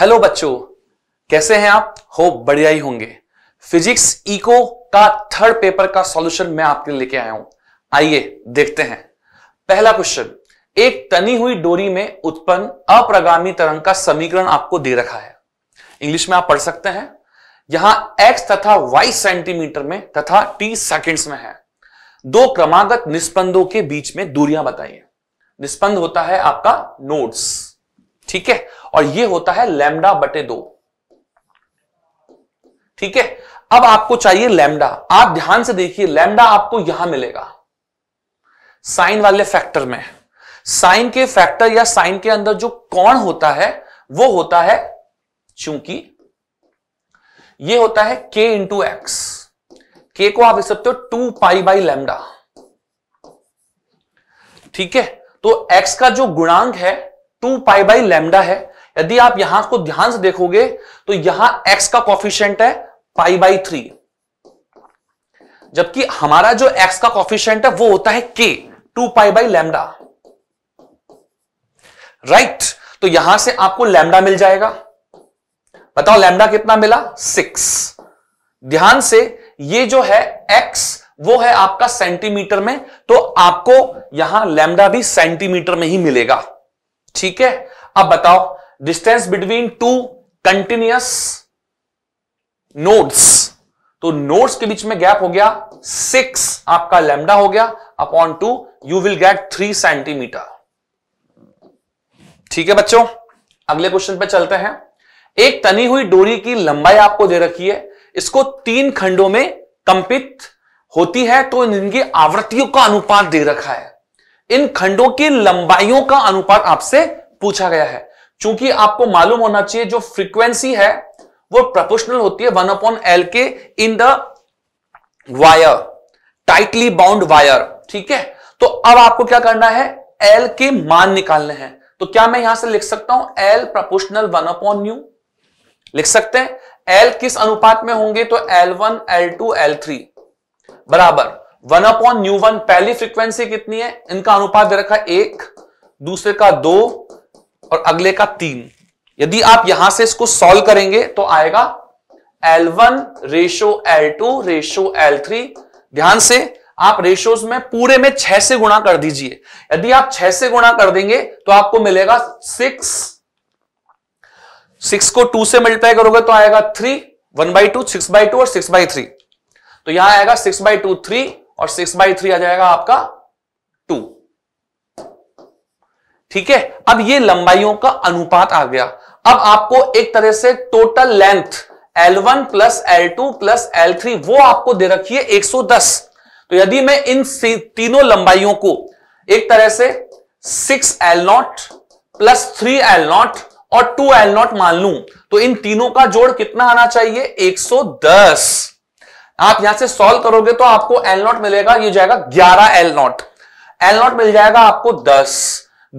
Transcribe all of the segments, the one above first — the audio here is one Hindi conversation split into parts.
हेलो बच्चों कैसे हैं आप हो बढ़िया ही होंगे फिजिक्स इको का थर्ड पेपर का सॉल्यूशन मैं आपके लिए लेके आया हूं आइए देखते हैं पहला क्वेश्चन एक तनी हुई डोरी में उत्पन्न अप्रगामी तरंग का समीकरण आपको दे रखा है इंग्लिश में आप पढ़ सकते हैं यहां x तथा y सेंटीमीटर में तथा t सेकेंड्स में है दो क्रमागत निष्पंदों के बीच में दूरियां बताइए निस्पंद होता है आपका नोट्स ठीक है और ये होता है लेमडा बटे दो ठीक है अब आपको चाहिए लेमडा आप ध्यान से देखिए लेमडा आपको यहां मिलेगा साइन वाले फैक्टर में साइन के फैक्टर या साइन के अंदर जो कौन होता है वो होता है चूंकि ये होता है k इंटू एक्स के को आप लिख सकते हो टू पाई बाई लेमडा ठीक है तो x का जो गुणांक है टू पाई बाई लेमडा है यदि आप यहां को ध्यान से देखोगे तो यहां एक्स का कॉफिशियंट है पाई बाई थ्री जबकि हमारा जो एक्स का कॉफिशियंट है वो होता है के two pi by lambda right तो यहां से आपको लेमडा मिल जाएगा बताओ लेमडा कितना मिला सिक्स ध्यान से ये जो है एक्स वो है आपका सेंटीमीटर में तो आपको यहां लेमडा भी सेंटीमीटर में ही मिलेगा ठीक है अब बताओ distance between two continuous nodes तो नोड्स के बीच में गैप हो गया सिक्स आपका लेमडा हो गया upon two you will get three centimetre ठीक है बच्चों अगले क्वेश्चन पे चलते हैं एक तनी हुई डोरी की लंबाई आपको दे रखी है इसको तीन खंडों में कंपित होती है तो इनकी आवृत्तियों का अनुपात दे रखा है इन खंडों की लंबाइयों का अनुपात आपसे पूछा गया है चूंकि आपको मालूम होना चाहिए जो फ्रीक्वेंसी है वो प्रोपोर्शनल होती है वन अपॉन एल के in the wire tightly bound wire ठीक है तो अब आपको क्या करना है एल के मान निकालने हैं तो क्या मैं यहां से लिख सकता हूं L proportional one upon nu लिख सकते हैं एल किस अनुपात में होंगे तो L one L two L three बराबर वन अपॉन न्यू वन पहली फ्रीक्वेंसी कितनी है इनका अनुपात दे रखा है एक दूसरे का दो और अगले का तीन यदि आप यहां से इसको सॉल्व करेंगे तो आएगा L1 one ratio L two ratio L three ध्यान से आप रेशोज में पूरे में छह से गुणा कर दीजिए यदि आप छह से गुणा कर देंगे तो आपको मिलेगा सिक्स सिक्स को टू से मल्टीप्लाई करोगे तो आएगा three one by two six by two और सिक्स बाई थ्री तो यहां आएगा सिक्स बाई टू थ्री और सिक्स बाई थ्री आ जाएगा आपका टू ठीक है अब ये लंबाइयों का अनुपात आ गया अब आपको एक तरह से total length L1 one plus L two plus L three वो आपको दे रखी है 110 तो यदि मैं इन तीनों लंबाइयों को एक तरह से six L naught plus three L naught और टू एल नॉट मान लू तो इन तीनों का जोड़ कितना आना चाहिए 110 आप यहां से सॉल्व करोगे तो आपको एल नॉट मिलेगा ये जाएगा ग्यारह एल नॉट एल नॉट मिल जाएगा आपको दस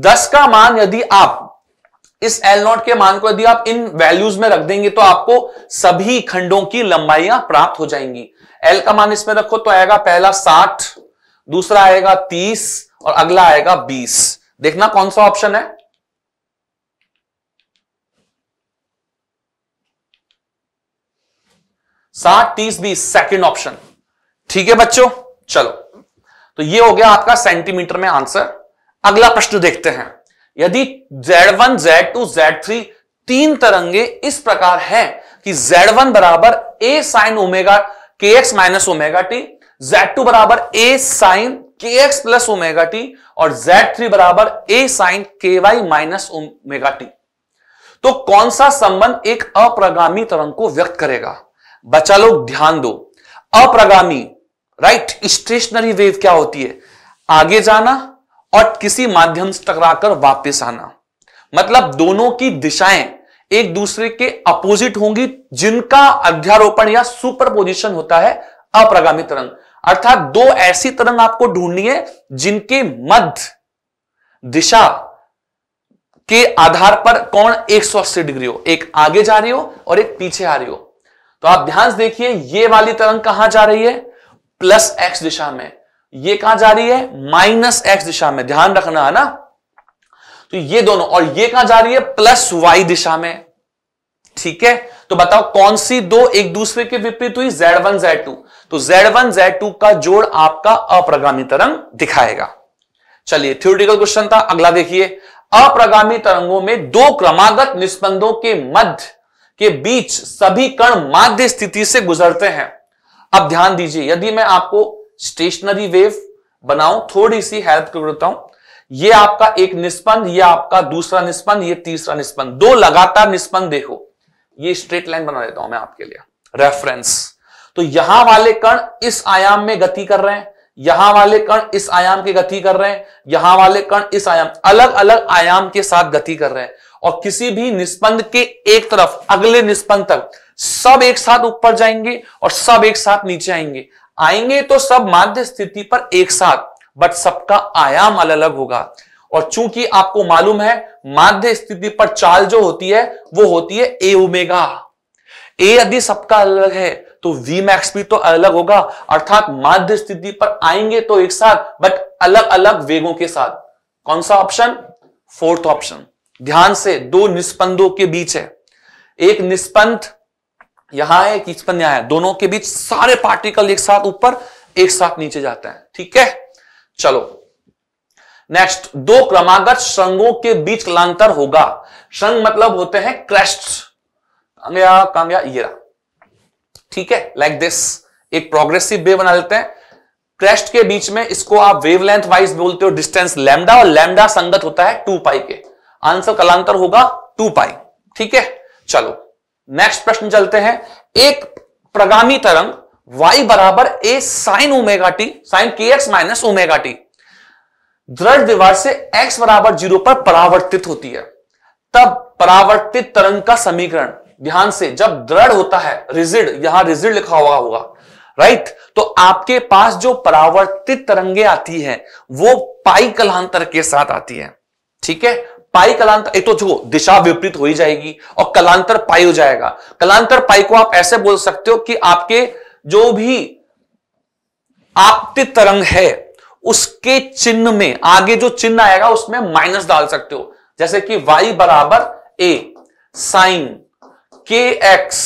दस का मान यदि आप इस एल नॉट के मान को यदि आप इन वैल्यूज में रख देंगे तो आपको सभी खंडों की लंबाइयां प्राप्त हो जाएंगी एल का मान इसमें रखो तो आएगा पहला साठ दूसरा आएगा तीस और अगला आएगा बीस देखना कौन सा ऑप्शन है साठ तीस बीस सेकेंड ऑप्शन ठीक है बच्चों चलो तो ये हो गया आपका सेंटीमीटर में आंसर अगला प्रश्न देखते हैं यदि Z1, Z2, Z3 तीन तरंगे इस प्रकार हैं कि Z1 बराबर A sine omega k x minus omega t Z2 बराबर A sine k x plus omega t और Z3 बराबर A sine k y minus omega t तो कौन सा संबंध एक अप्रगामी तरंग को व्यक्त करेगा बच्चा लोग ध्यान दो अप्रगामी राइट स्टेशनरी वेव क्या होती है आगे जाना और किसी माध्यम से टकराकर वापस आना मतलब दोनों की दिशाएं एक दूसरे के अपोजिट होंगी जिनका अध्यारोपण या सुपरपोजिशन होता है अप्रगामी तरंग अर्थात दो ऐसी तरंग आपको ढूंढनी है जिनके मध्य दिशा के आधार पर कौन 180 डिग्री हो एक आगे जा रही हो और एक पीछे आ रही हो तो आप ध्यान से देखिए ये वाली तरंग कहां जा रही है प्लस एक्स दिशा में ये कहां जा रही है माइनस एक्स दिशा में ध्यान रखना है ना तो ये दोनों और ये कहां जा रही है प्लस वाई दिशा में ठीक है तो बताओ कौन सी दो एक दूसरे के विपरीत हुई जेड वन जेड टू तो जेड वन जेड टू का जोड़ आपका अप्रगामी तरंग दिखाएगा चलिए थ्योरिटिकल क्वेश्चन था अगला देखिए अप्रगामी तरंगों में दो क्रमागत निष्पंदों के मध्य के बीच सभी कण माध्य स्थिति से गुजरते हैं अब ध्यान दीजिए यदि मैं आपको स्टेशनरी वेव बनाऊं थोड़ी सी हेल्प करता हूं ये आपका एक निष्पन्न ये आपका दूसरा निष्पन्न ये तीसरा निष्पन्न दो लगातार निष्पन्न देखो ये स्ट्रेट लाइन बना देता हूं मैं आपके लिए रेफरेंस तो यहां वाले कण इस आयाम में गति कर रहे हैं यहां वाले कण इस आयाम की गति कर रहे हैं यहां वाले कण इस आयाम अलग अलग आयाम के साथ गति कर रहे हैं और किसी भी निष्पंद के एक तरफ अगले निष्पंद तक सब एक साथ ऊपर जाएंगे और सब एक साथ नीचे आएंगे आएंगे तो सब माध्य स्थिति पर एक साथ बट सबका आयाम अलग अलग होगा और चूंकि आपको मालूम है माध्य स्थिति पर चाल जो होती है वो होती है ए ओमेगा ए यदि सबका अलग है तो वी मैक्स भी तो अलग होगा अर्थात माध्य स्थिति पर आएंगे तो एक साथ बट अलग अलग वेगों के साथ कौन सा ऑप्शन फोर्थ ऑप्शन ध्यान से दो निष्पंदों के बीच है एक निष्पंद यहां है एक निष्पंद यहां है दोनों के बीच सारे पार्टिकल एक साथ ऊपर एक साथ नीचे जाते हैं ठीक है चलो नेक्स्ट दो क्रमागत श्रंगों के बीच लांतर होगा श्रृंग मतलब होते हैं क्रेस्ट कांग्या कांग्या ठीक है लाइक like दिस एक प्रोग्रेसिव वे बना लेते हैं क्रेस्ट के बीच में इसको आप वेवलेंथ वाइज बोलते हो डिस्टेंस लैम्डा और लैम्डा संगत होता है टू पाई के आंसर कलांतर होगा टू पाई ठीक है चलो नेक्स्ट प्रश्न चलते हैं एक प्रगामी तरंग y बराबर ए sine omega t sine k x minus omega t दृढ़ दीवार से x बराबर जीरो पर परावर्तित होती है तब परावर्तित तरंग का समीकरण ध्यान से जब दृढ़ होता है रिजिड यहां रिजिड लिखा हुआ होगा राइट तो आपके पास जो परावर्तित तरंगे आती है वो पाई कलांतर के साथ आती है ठीक है पाई कलांतर एक तो जो दिशा विपरीत हो ही जाएगी और कलांतर पाई हो जाएगा कलांतर पाई को आप ऐसे बोल सकते हो कि आपके जो भी आपति तरंग है उसके चिन्ह में आगे जो चिन्ह आएगा उसमें माइनस डाल सकते हो जैसे कि y बराबर ए sine k x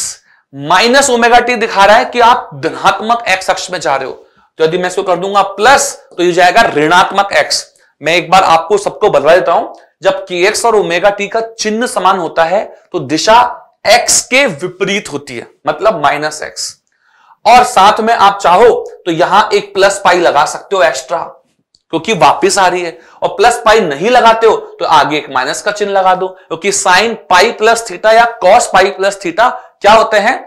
minus omega t दिखा रहा है कि आप धनात्मक एक्स अक्ष में जा रहे हो तो यदि मैं इसको कर दूंगा प्लस तो ये जाएगा ऋणात्मक एक्स मैं एक बार आपको सबको बदला देता हूं जब एक्स और ओमेगा टी का चिन्ह समान होता है तो दिशा एक्स के विपरीत होती है मतलब माइनस एक्स और साथ में आप चाहो तो यहां एक प्लस पाई लगा सकते हो एक्स्ट्रा क्योंकि वापस आ रही है और प्लस पाई नहीं लगाते हो तो आगे एक माइनस का चिन्ह लगा दो क्योंकि साइन पाई प्लस थीटा या कॉस पाई प्लस थीटा क्या होते हैं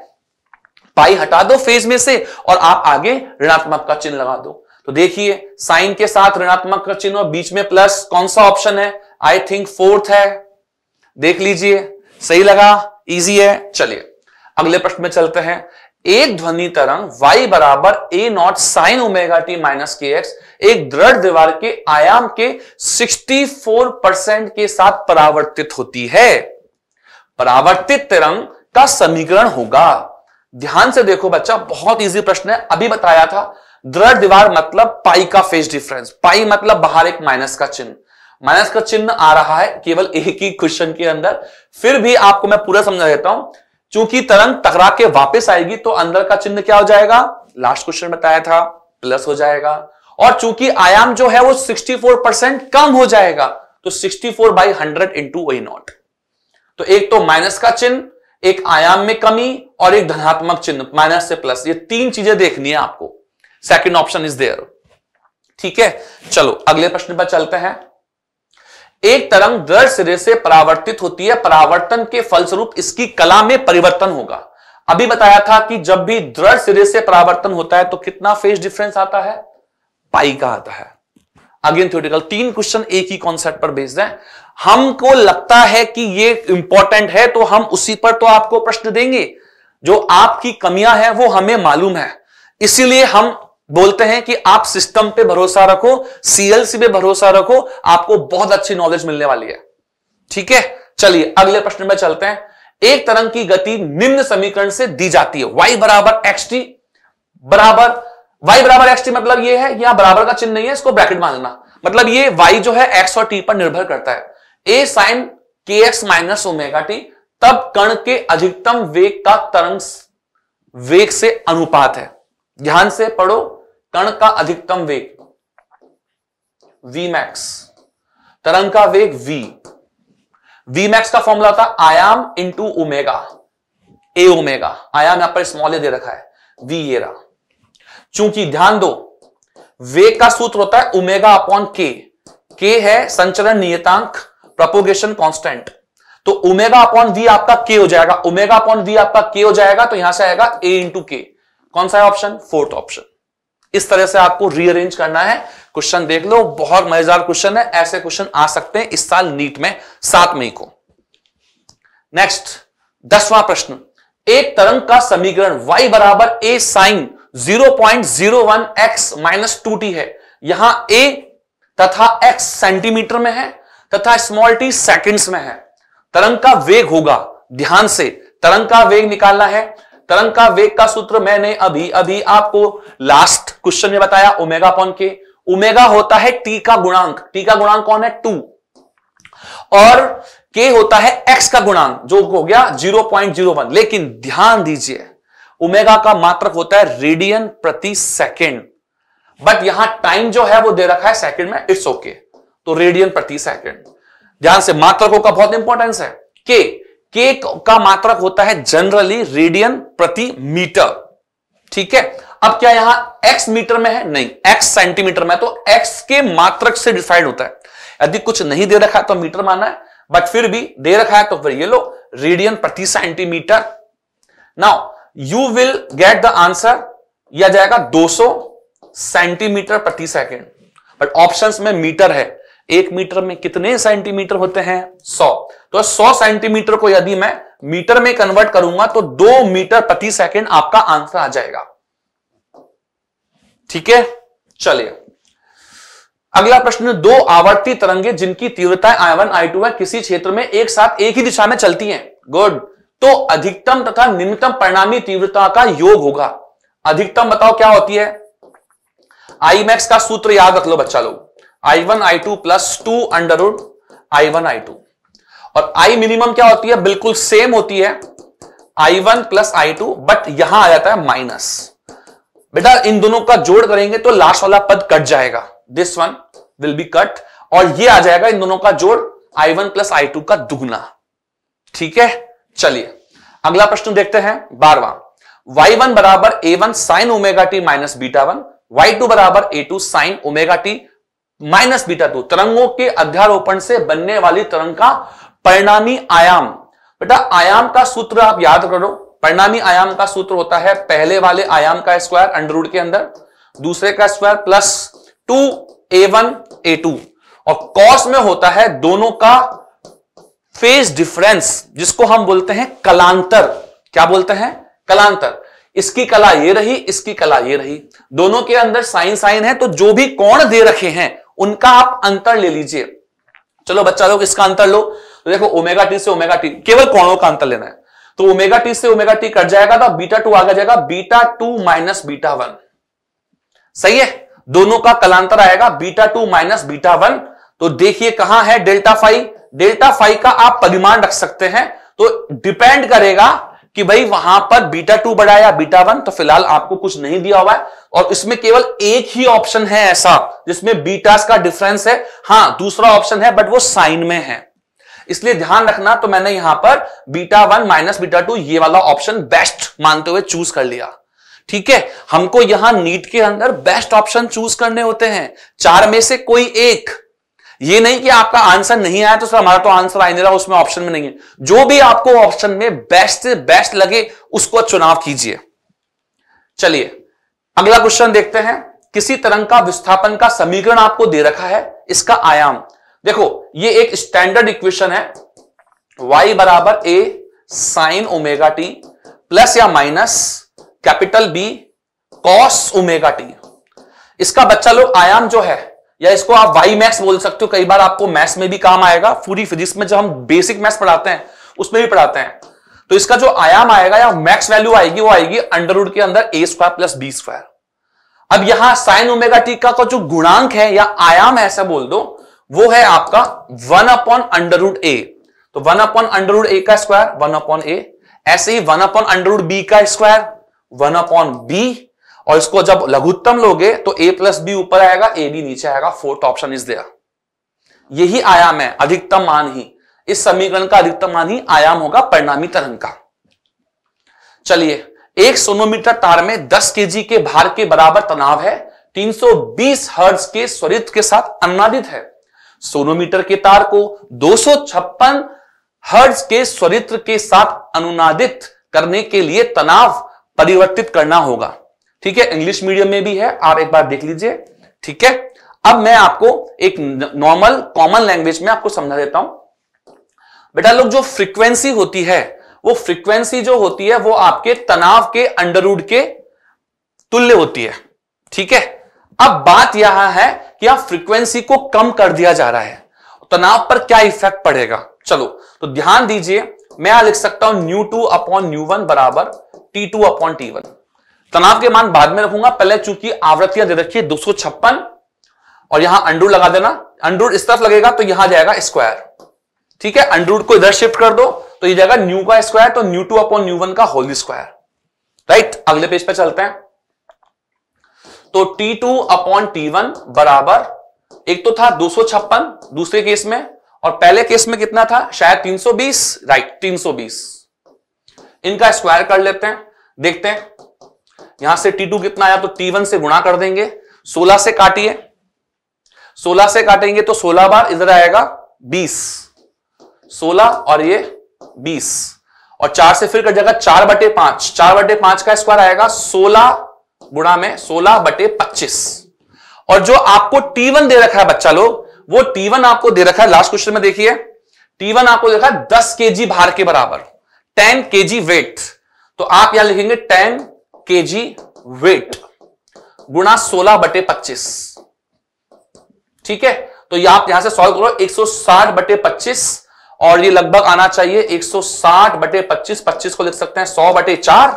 पाई हटा दो फेज में से और आप आगे ऋणात्मक का चिन्ह लगा दो तो देखिए साइन के साथ ऋणात्मक का चिन्ह और बीच में प्लस कौन सा ऑप्शन है आई थिंक फोर्थ है देख लीजिए सही लगा इजी है चलिए अगले प्रश्न में चलते हैं एक ध्वनि तरंग y बराबर A naught sine omega t minus k x एक दृढ़ दीवार के आयाम के 64 परसेंट के साथ परावर्तित होती है परावर्तित तरंग का समीकरण होगा ध्यान से देखो बच्चा बहुत इजी प्रश्न है अभी बताया था दृढ़ दीवार मतलब पाई का फेस डिफरेंस पाई मतलब बाहर एक माइनस का चिन्ह माइनस का चिन्ह आ रहा है केवल एक ही क्वेश्चन के अंदर फिर भी आपको मैं पूरा समझा देता हूं चूंकि तरंग टकरा के वापस आएगी तो अंदर का चिन्ह क्या हो जाएगा लास्ट क्वेश्चन बताया था प्लस हो जाएगा और चूंकि आयाम जो है वो 64 परसेंट कम हो जाएगा तो 64 फोर बाई हंड्रेड इंटू वही नॉट तो एक तो माइनस का चिन्ह एक आयाम में कमी और एक धनात्मक चिन्ह माइनस से प्लस ये तीन चीजें देखनी है आपको सेकेंड ऑप्शन इज देयर ठीक है चलो अगले प्रश्न पर चलते हैं एक तरंग दृढ़ सिरे से परावर्तित होती है परावर्तन के फलस्वरूप इसकी कला में परिवर्तन होगा अभी बताया था कि जब भी दृढ़ सिरे से परावर्तन होता है तो कितना फेज डिफरेंस आता है पाई का आता है अगेन थ्योरिटिकल तीन क्वेश्चन एक ही कॉन्सेप्ट पर बेस्ड है हमको लगता है कि ये इंपॉर्टेंट है तो हम उसी पर तो आपको प्रश्न देंगे जो आपकी कमियां हैं वो हमें मालूम है इसीलिए हम बोलते हैं कि आप सिस्टम पे भरोसा रखो सीएलसी पे भरोसा रखो आपको बहुत अच्छी नॉलेज मिलने वाली है ठीक है चलिए अगले प्रश्न में चलते हैं एक तरंग की गति निम्न समीकरण से दी जाती है वाई बराबर एक्स टी बराबर वाई बराबर एक्स टी मतलब ये है यहां बराबर का चिन्ह नहीं है इसको ब्रैकेट मान लेना मतलब ये वाई जो है एक्स और टी पर निर्भर करता है A sine k x minus omega t तब कण के अधिकतम वेग का तरंग वेग से अनुपात है ध्यान से पढ़ो कण का अधिकतम वेग वी मैक्स तरंग का वेग v वी मैक्स का फॉर्मूला था आयाम इंटू ओमेगा ए ओमेगा आयाम यहां पर स्मॉल दे रखा है v ये रहा चूंकि ध्यान दो वेग का सूत्र होता है ओमेगा अपॉन के के है संचरण नियतांक प्रपोगेशन कांस्टेंट तो ओमेगा अपॉन वी आपका के हो जाएगा ओमेगा अपॉन वी आपका के हो जाएगा तो यहां से आएगा ए इंटू के कौन सा है ऑप्शन फोर्थ ऑप्शन इस तरह से आपको रीअरेंज करना है क्वेश्चन देख लो बहुत मजेदार क्वेश्चन है ऐसे क्वेश्चन आ सकते हैं इस साल नीट में सात मई को नेक्स्ट दसवां प्रश्न एक तरंग का समीकरण y बराबर ए sine zero point zero one x minus two t है यहां a तथा x सेंटीमीटर में है तथा स्मॉल t सेकंड्स में है तरंग का वेग होगा ध्यान से तरंग का वेग निकालना है तरंग का वेग का सूत्र मैंने अभी अभी आपको लास्ट क्वेश्चन में बताया ओमेगा पॉन के ओमेगा होता है टी का गुणांक टी का गुणांक कौन है टू और के होता है एक्स का गुणांक जो हो गया जीरो जीरो पॉइंट वन लेकिन ध्यान दीजिए ओमेगा का मात्रक होता है रेडियन प्रति सेकेंड बट यहां टाइम जो है वो दे रखा है सेकेंड में इट्स ओके okay. तो रेडियन प्रति सेकेंड ध्यान से मात्रकों का बहुत इंपॉर्टेंस है के के का मात्रक होता है जनरली रेडियन प्रति मीटर ठीक है अब क्या यहां एक्स मीटर में है नहीं एक्स सेंटीमीटर में तो एक्स के मात्रक से डिसाइड होता है यदि कुछ नहीं दे रखा है तो मीटर माना है बट फिर भी दे रखा है तो फिर ये लो रेडियन प्रति centimetre now you will get the answer यह जाएगा 200 सेंटीमीटर प्रति सेकेंड बट ऑप्शन में मीटर है एक मीटर में कितने सेंटीमीटर होते हैं सौ तो सौ सेंटीमीटर को यदि मैं मीटर में कन्वर्ट करूंगा तो दो मीटर प्रति सेकंड आपका आंसर आ जाएगा ठीक है चलिए अगला प्रश्न दो आवर्ती तरंगे जिनकी तीव्रता आई वन आई टू है किसी क्षेत्र में एक साथ एक ही दिशा में चलती हैं गुड तो अधिकतम तथा निम्नतम परिणामी तीव्रता का योग होगा अधिकतम बताओ क्या होती है आई मैक्स का सूत्र याद रख लो बच्चा लोग I one I two plus two under root I one I two और आई मिनिमम क्या होती है बिल्कुल सेम होती है I one plus I two but यहां आ जाता है माइनस बेटा इन दोनों का जोड़ करेंगे तो लास्ट वाला पद कट जाएगा this one will be cut और ये आ जाएगा इन दोनों का जोड़ I one plus I two का दुगना ठीक है चलिए अगला प्रश्न देखते हैं बारवा वाई वन बराबर A one sine omega t minus beta one y two बराबर A two sine omega t minus beta two तरंगों के अध्यारोपण से बनने वाली तरंग का परिणामी आयाम बेटा आयाम का सूत्र आप याद करो परिणामी आयाम का सूत्र होता है पहले वाले आयाम का स्क्वायर अंडरूड के अंदर दूसरे का square plus two A one A two और कॉस में होता है दोनों का फेज डिफरेंस जिसको हम बोलते हैं कलांतर क्या बोलते हैं कलांतर इसकी कला ये रही इसकी कला ये रही दोनों के अंदर साइन साइन है तो जो भी कोण दे रखे हैं उनका आप अंतर ले लीजिए चलो बच्चा लोग इसका अंतर लो तो देखो ओमेगा टी से ओमेगा टी केवल कोणों का अंतर लेना है तो ओमेगा टी से ओमेगा टी कट जाएगा तो बीटा टू आगे जाएगा beta two minus beta one सही है दोनों का कलांतर आएगा beta two minus beta one तो देखिए कहां है डेल्टा फाइव डेल्टा फाइव का आप परिमाण रख सकते हैं तो डिपेंड करेगा कि भाई वहां पर बीटा टू बढ़ाया बीटा वन तो फिलहाल आपको कुछ नहीं दिया हुआ है और इसमें केवल एक ही ऑप्शन है ऐसा जिसमें बीटास का डिफरेंस है हाँ दूसरा ऑप्शन है बट वो साइन में है इसलिए ध्यान रखना तो मैंने यहां पर beta one minus beta two ये वाला ऑप्शन बेस्ट मानते हुए चूज कर लिया ठीक है हमको यहां नीट के अंदर बेस्ट ऑप्शन चूज करने होते हैं चार में से कोई एक ये नहीं कि आपका आंसर नहीं आया तो सर हमारा तो आंसर आई नहीं रहा उसमें ऑप्शन में नहीं है जो भी आपको ऑप्शन में बेस्ट से बेस्ट लगे उसको चुनाव कीजिए चलिए अगला क्वेश्चन देखते हैं किसी तरंग का विस्थापन का समीकरण आपको दे रखा है इसका आयाम देखो ये एक स्टैंडर्ड इक्वेशन है वाई बराबर ए साइन ओमेगा टी प्लस या minus capital B cos omega t इसका बच्चा लोग आयाम जो है या इसको आप वाई मैक्स बोल सकते हो कई बार आपको मैथ्स में भी काम आएगा पूरी फिजिक्स में जब हम बेसिक मैथ्स पढ़ाते हैं उसमें भी पढ़ाते हैं तो इसका जो आयाम आएगा या मैक्स वैल्यू आएगी वो आएगी अंडरवुड के अंदर A square plus B square अब यहां साइन ओमेगा टी का जो गुणांक है या आयाम है ऐसा बोल दो वो है आपका वन अपॉन अंडरवुड ए तो वन अपॉन अंडरवुड ए का स्क्वायर वन अपॉन ए ऐसे ही वन अपॉन अंडरवुड बी का स्क्वायर वन अपॉन बी और इसको जब लघुत्तम लोगे तो ए प्लस बी ऊपर आएगा ए बी नीचे आएगा फोर्थ ऑप्शन इज देयर यही आयाम है अधिकतम मान ही इस समीकरण का अधिकतम मान ही आयाम होगा परिणामी तरंग का चलिए एक सोनोमीटर तार में 10 जी के भार के बराबर तनाव है 320 हर्ट्ज के स्वरित के साथ अनुनादित है सोनोमीटर के तार को दो हर्ट्ज के स्वरित्र के साथ अनुनादित करने के लिए तनाव परिवर्तित करना होगा ठीक है इंग्लिश मीडियम में भी है आप एक बार देख लीजिए ठीक है अब मैं आपको एक नॉर्मल कॉमन लैंग्वेज में आपको समझा देता हूं बेटा लोग जो फ्रीक्वेंसी होती है वो फ्रीक्वेंसी जो होती है वो आपके तनाव के अंडरवुड के तुल्य होती है ठीक है अब बात यह है कि आप फ्रीक्वेंसी को कम कर दिया जा रहा है तनाव पर क्या इफेक्ट पड़ेगा चलो तो ध्यान दीजिए मैं यहां लिख सकता हूं nu two upon nu one बराबर T two upon T one तनाव के मान बाद में रखूंगा पहले चूंकि आवृत्तियां दे रखी सौ छप्पन और यहां अंडूर लगा देना अंडूर इस तरफ लगेगा तो यहां जाएगा स्क्वायर ठीक है अंडरूट को इधर शिफ्ट कर दो तो ये जाएगा न्यू का स्क्वायर तो nu two upon nu one का होल स्क्वायर राइट अगले पेज पे चलते हैं तो T two upon T one बराबर एक तो था दो दूसरे केस में और पहले केस में कितना था शायद 320 राइट 320 इनका स्क्वायर कर लेते हैं देखते हैं यहां से टू कितना आया तो T1 से गुणा कर देंगे सोलह से काटिए सोलह से काटेंगे तो सोलह बार इधर आएगा बीस सोलह और ये बीस और चार से फिर कर जाएगा चार बटे पांच चार बटे पांच का स्क्वायर आएगा सोलह गुणा में सोलह बटे पच्चीस और जो आपको T1 दे रखा है बच्चा लोग वो T1 आपको दे रखा है लास्ट क्वेश्चन में देखिए T1 आपको देखा है दस के भार के बराबर टेन के वेट तो आप यहां लिखेंगे टेन के जी वेट गुणा सोलह बटे पच्चीस ठीक है तो ये आप यहां से सॉल्व करो 160 बटे 25 और ये लगभग आना चाहिए 160 बटे 25 25 को लिख सकते हैं 100 बटे चार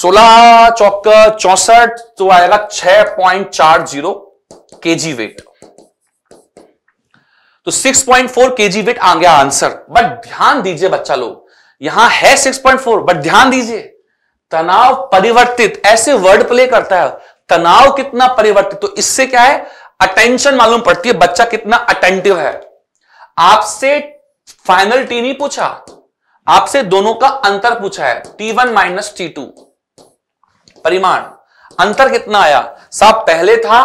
सोलह चौक चौसठ तो आएगा 6.40 केजी वेट तो 6.4 केजी वेट आ गया आंसर बट ध्यान दीजिए बच्चा लोग यहां है 6.4 बट ध्यान दीजिए तनाव परिवर्तित ऐसे वर्ड प्ले करता है तनाव कितना परिवर्तित तो इससे क्या है अटेंशन मालूम पड़ती है बच्चा कितना अटेंटिव है आपसे फाइनल टी नहीं पूछा आपसे दोनों का अंतर पूछा है T one minus T two परिमाण अंतर कितना आया साहब पहले था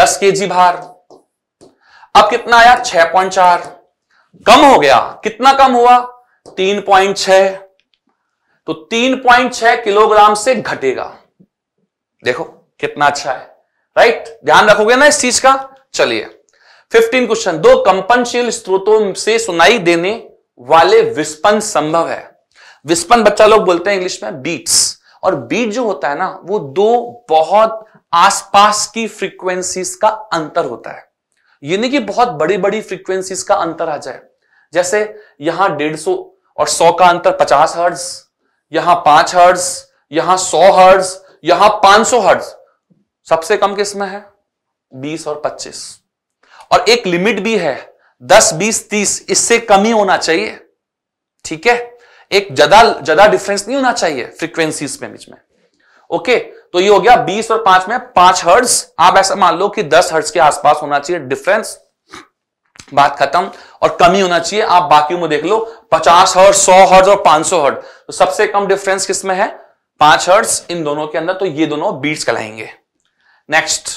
दस के जी भार अब कितना आया 6.4 कम हो गया कितना कम हुआ तीन पॉइंट छह तो 3.6 किलोग्राम से घटेगा देखो कितना अच्छा है राइट ध्यान रखोगे ना इस चीज का चलिए 15 क्वेश्चन दो कंपनशील स्रोतों से सुनाई देने वाले विस्पन संभव है विस्पन बच्चा लोग बोलते हैं इंग्लिश में बीट्स और बीट जो होता है ना वो दो बहुत आसपास की फ्रीक्वेंसीज का अंतर होता है ये नहीं कि बहुत बड़ी बड़ी फ्रीक्वेंसीज का अंतर आ जाए जैसे यहां डेढ़ सौ और सौ का अंतर पचास हर्ट्ज यहां पांच हर्ज यहां सौ हर्ज यहां पांच सौ हर्ज सबसे कम किस में है बीस और पच्चीस और एक लिमिट भी है दस बीस तीस इससे कम ही होना चाहिए ठीक है एक ज्यादा ज्यादा डिफरेंस नहीं होना चाहिए फ्रीक्वेंसी में बीच में ओके तो ये हो गया बीस और पांच में पांच हर्ट्ज आप ऐसा मान लो कि दस हर्ट्ज के आसपास होना चाहिए डिफरेंस बात खत्म और कमी होना चाहिए आप बाकी में देख लो पचास हर्ट सौ हर्ट और पांच सौ हर्ट तो सबसे कम डिफरेंस किसमें है पांच हर्ट्स इन दोनों के अंदर तो ये दोनों बीट्स कहलाएंगे नेक्स्ट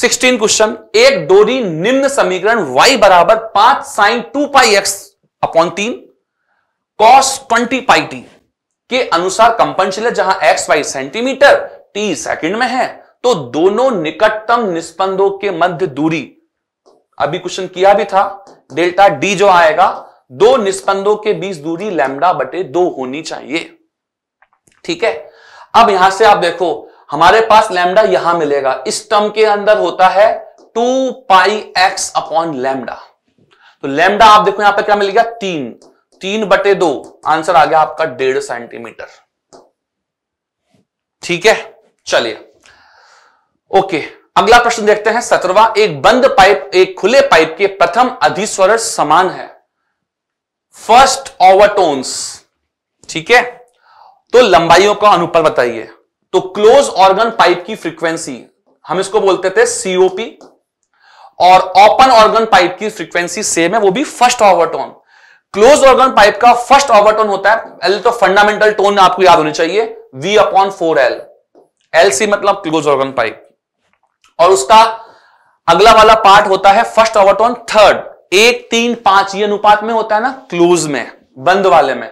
सिक्सटीन क्वेश्चन एक डोरी निम्न समीकरण y बराबर पांच sine two pi x upon तीन कॉस ट्वेंटी पाई टी के अनुसार कंपनशील है जहां x y centimetre t second में है तो दोनों निकटतम निष्पंदों के मध्य दूरी अभी क्वेश्चन किया भी था डेल्टा डी जो आएगा दो निष्पंदों के बीच दूरी लैमडा बटे दो होनी चाहिए ठीक है अब यहां से आप देखो हमारे पास लैमडा यहां मिलेगा इस टर्म के अंदर होता है two pi x upon lambda तो लैमडा आप देखो यहां पर क्या मिल गया तीन तीन बटे दो आंसर आ गया आपका डेढ़ सेंटीमीटर ठीक है चलिए ओके अगला प्रश्न देखते हैं सत्रवा एक बंद पाइप एक खुले पाइप के प्रथम अधिस्वर समान है फर्स्ट ओवरटोन्स ठीक है तो लंबाइयों का अनुपात बताइए तो क्लोज ऑर्गन पाइप की फ्रीक्वेंसी हम इसको बोलते थे सीओपी और ओपन ऑर्गन पाइप की फ्रीक्वेंसी सेम है वो भी first overtone close organ pipe का फर्स्ट ओवरटोन होता है एल तो फंडामेंटल टोन आपको याद होनी चाहिए v upon four L L C मतलब क्लोज ऑर्गन पाइप और उसका अगला वाला पार्ट होता है फर्स्ट टोन थर्ड एक तीन पांच ये अनुपात में होता है ना क्लोज में बंद वाले में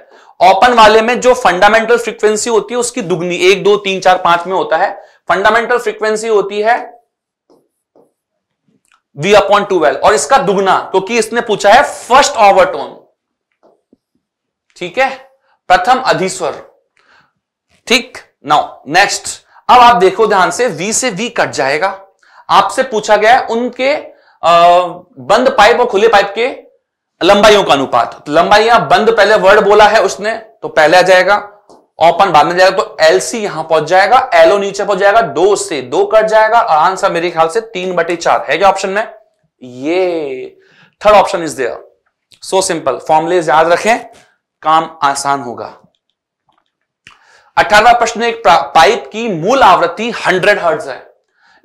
ओपन वाले में जो फंडामेंटल फ्रीक्वेंसी होती है उसकी दुगनी एक दो तीन चार पांच में होता है फंडामेंटल फ्रीक्वेंसी होती है वी अपॉन टूवेल्व और इसका दुगना क्योंकि तो इसने पूछा है फर्स्ट टोन ठीक है प्रथम अधिस्वर ठीक नाउ नेक्स्ट अब आप देखो ध्यान से वी से वी कट जाएगा आपसे पूछा गया है उनके बंद पाइप और खुले पाइप के लंबाइयों का अनुपात तो लंबाइयां बंद पहले वर्ड बोला है उसने तो पहले आ जाएगा ओपन बाद में जाएगा तो एल सी यहां पहुंच जाएगा एलओ नीचे पहुंच जाएगा दो से दो कट जाएगा और आंसर मेरे ख्याल से तीन बटे चार है क्या ऑप्शन में ये third option is there so simple फॉर्मुले याद रखें काम आसान होगा अठारवा प्रश्न एक पाइप की मूल आवृत्ति हंड्रेड हर्ट्ज है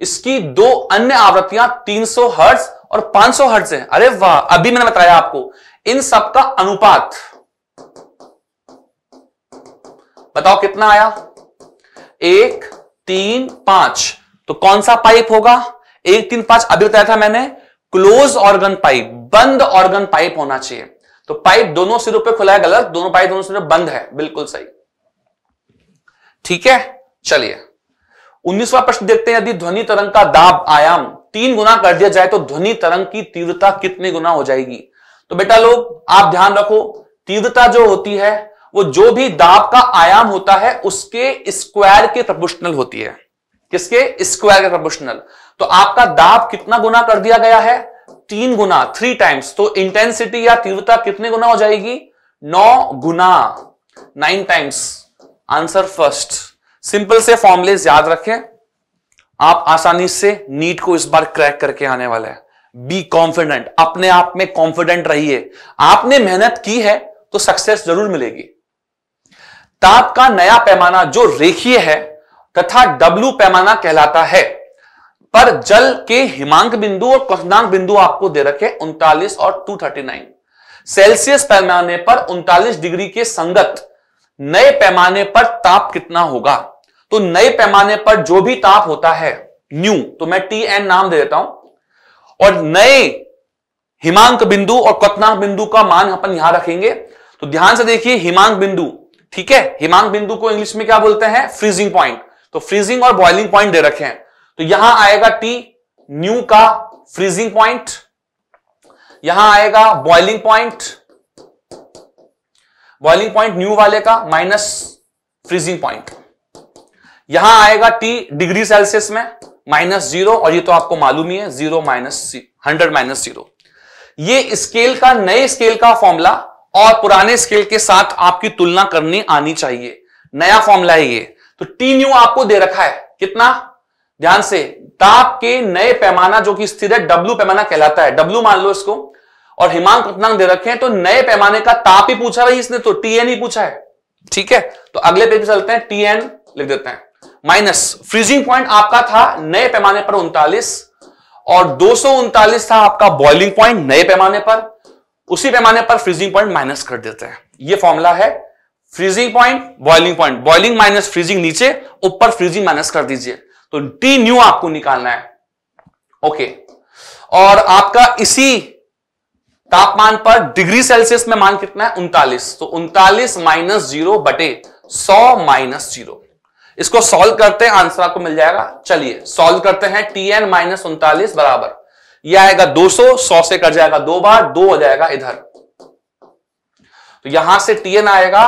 इसकी दो अन्य आवृत्तियां 300 हर्ज और 500 हर्ज हैं अरे वाह अभी मैंने बताया आपको इन सब का अनुपात बताओ कितना आया एक तीन पांच तो कौन सा पाइप होगा एक तीन पांच अभी बताया था मैंने क्लोज ऑर्गन पाइप बंद ऑर्गन पाइप होना चाहिए तो पाइप दोनों सिरों पे खुला है गलत दोनों पाइप दोनों सिरों बंद है बिल्कुल सही ठीक है चलिए उन्नीसवा प्रश्न देखते हैं यदि ध्वनि तरंग का दाब आयाम तीन गुना कर दिया जाए तो ध्वनि तरंग की तीव्रता कितने गुना हो जाएगी तो बेटा लोग आप ध्यान रखो तीव्रता जो होती है वो जो भी दाब का आयाम होता है उसके स्क्वायर के प्रपोर्शनल होती है किसके स्क्वायर के प्रपोर्शनल तो आपका दाब कितना गुना कर दिया गया है तीन गुना थ्री टाइम्स तो इंटेंसिटी या तीव्रता कितने गुना हो जाएगी नौ गुना nine times answer first simple से फॉर्मुले याद रखें आप आसानी से नीट को इस बार क्रैक करके आने वाले हैं बी कॉन्फिडेंट अपने आप में कॉन्फिडेंट रहिए आपने मेहनत की है तो सक्सेस जरूर मिलेगी ताप का नया पैमाना जो रेखीय है तथा डब्लू पैमाना कहलाता है पर जल के हिमांक बिंदु और क्वनांक बिंदु आपको दे रखे उनतालीस और 239 सेल्सियस पैमाने पर उनतालीस डिग्री के संगत नए पैमाने पर ताप कितना होगा तो नए पैमाने पर जो भी ताप होता है न्यू तो मैं टी एन नाम दे देता हूं और नए हिमांक बिंदु और कतनाक बिंदु का मान अपन यहां रखेंगे तो ध्यान से देखिए हिमांक बिंदु ठीक है हिमांक बिंदु को इंग्लिश में क्या बोलते हैं फ्रीजिंग पॉइंट तो फ्रीजिंग और बॉइलिंग पॉइंट दे रखे हैं तो यहां आएगा टी न्यू का फ्रीजिंग पॉइंट यहां आएगा boiling point boiling point nu वाले का माइनस फ्रीजिंग पॉइंट यहां आएगा टी डिग्री सेल्सियस में माइनस जीरो और ये तो आपको मालूम ही है zero minus hundred minus zero ये स्केल का नए स्केल का फॉर्मूला और पुराने स्केल के साथ आपकी तुलना करनी आनी चाहिए नया फॉर्मूला है ये तो टी न्यू आपको दे रखा है कितना ध्यान से ताप के नए पैमाना जो कि स्थिर है डब्ल्यू पैमाना कहलाता है डब्ल्यू मान लो इसको और हिमांक अपनांक दे रखे हैं तो नए पैमाने का ताप ही पूछा भाई इसने तो टी एन ही पूछा है ठीक है तो अगले पेज पे चलते हैं टी एन लिख देते हैं माइनस फ्रीजिंग पॉइंट आपका था नए पैमाने पर उनतालीस और दो था आपका बॉइलिंग पॉइंट नए पैमाने पर उसी पैमाने पर फ्रीजिंग पॉइंट माइनस कर देते हैं ये फॉर्मूला है freezing point boiling point boiling minus freezing नीचे ऊपर फ्रीजिंग माइनस कर दीजिए तो टी न्यू आपको निकालना है ओके और आपका इसी तापमान पर डिग्री सेल्सियस में मान कितना है उनतालीस तो उनतालीस माइनस जीरो बटे सौ माइनस जीरो इसको सॉल्व करते हैं आंसर आपको मिल जाएगा चलिए सॉल्व करते हैं टी एन माइनस उनतालीस बराबर यह आएगा 200 सौ से कट जाएगा दो बार दो हो जाएगा इधर तो यहां से टी एन आएगा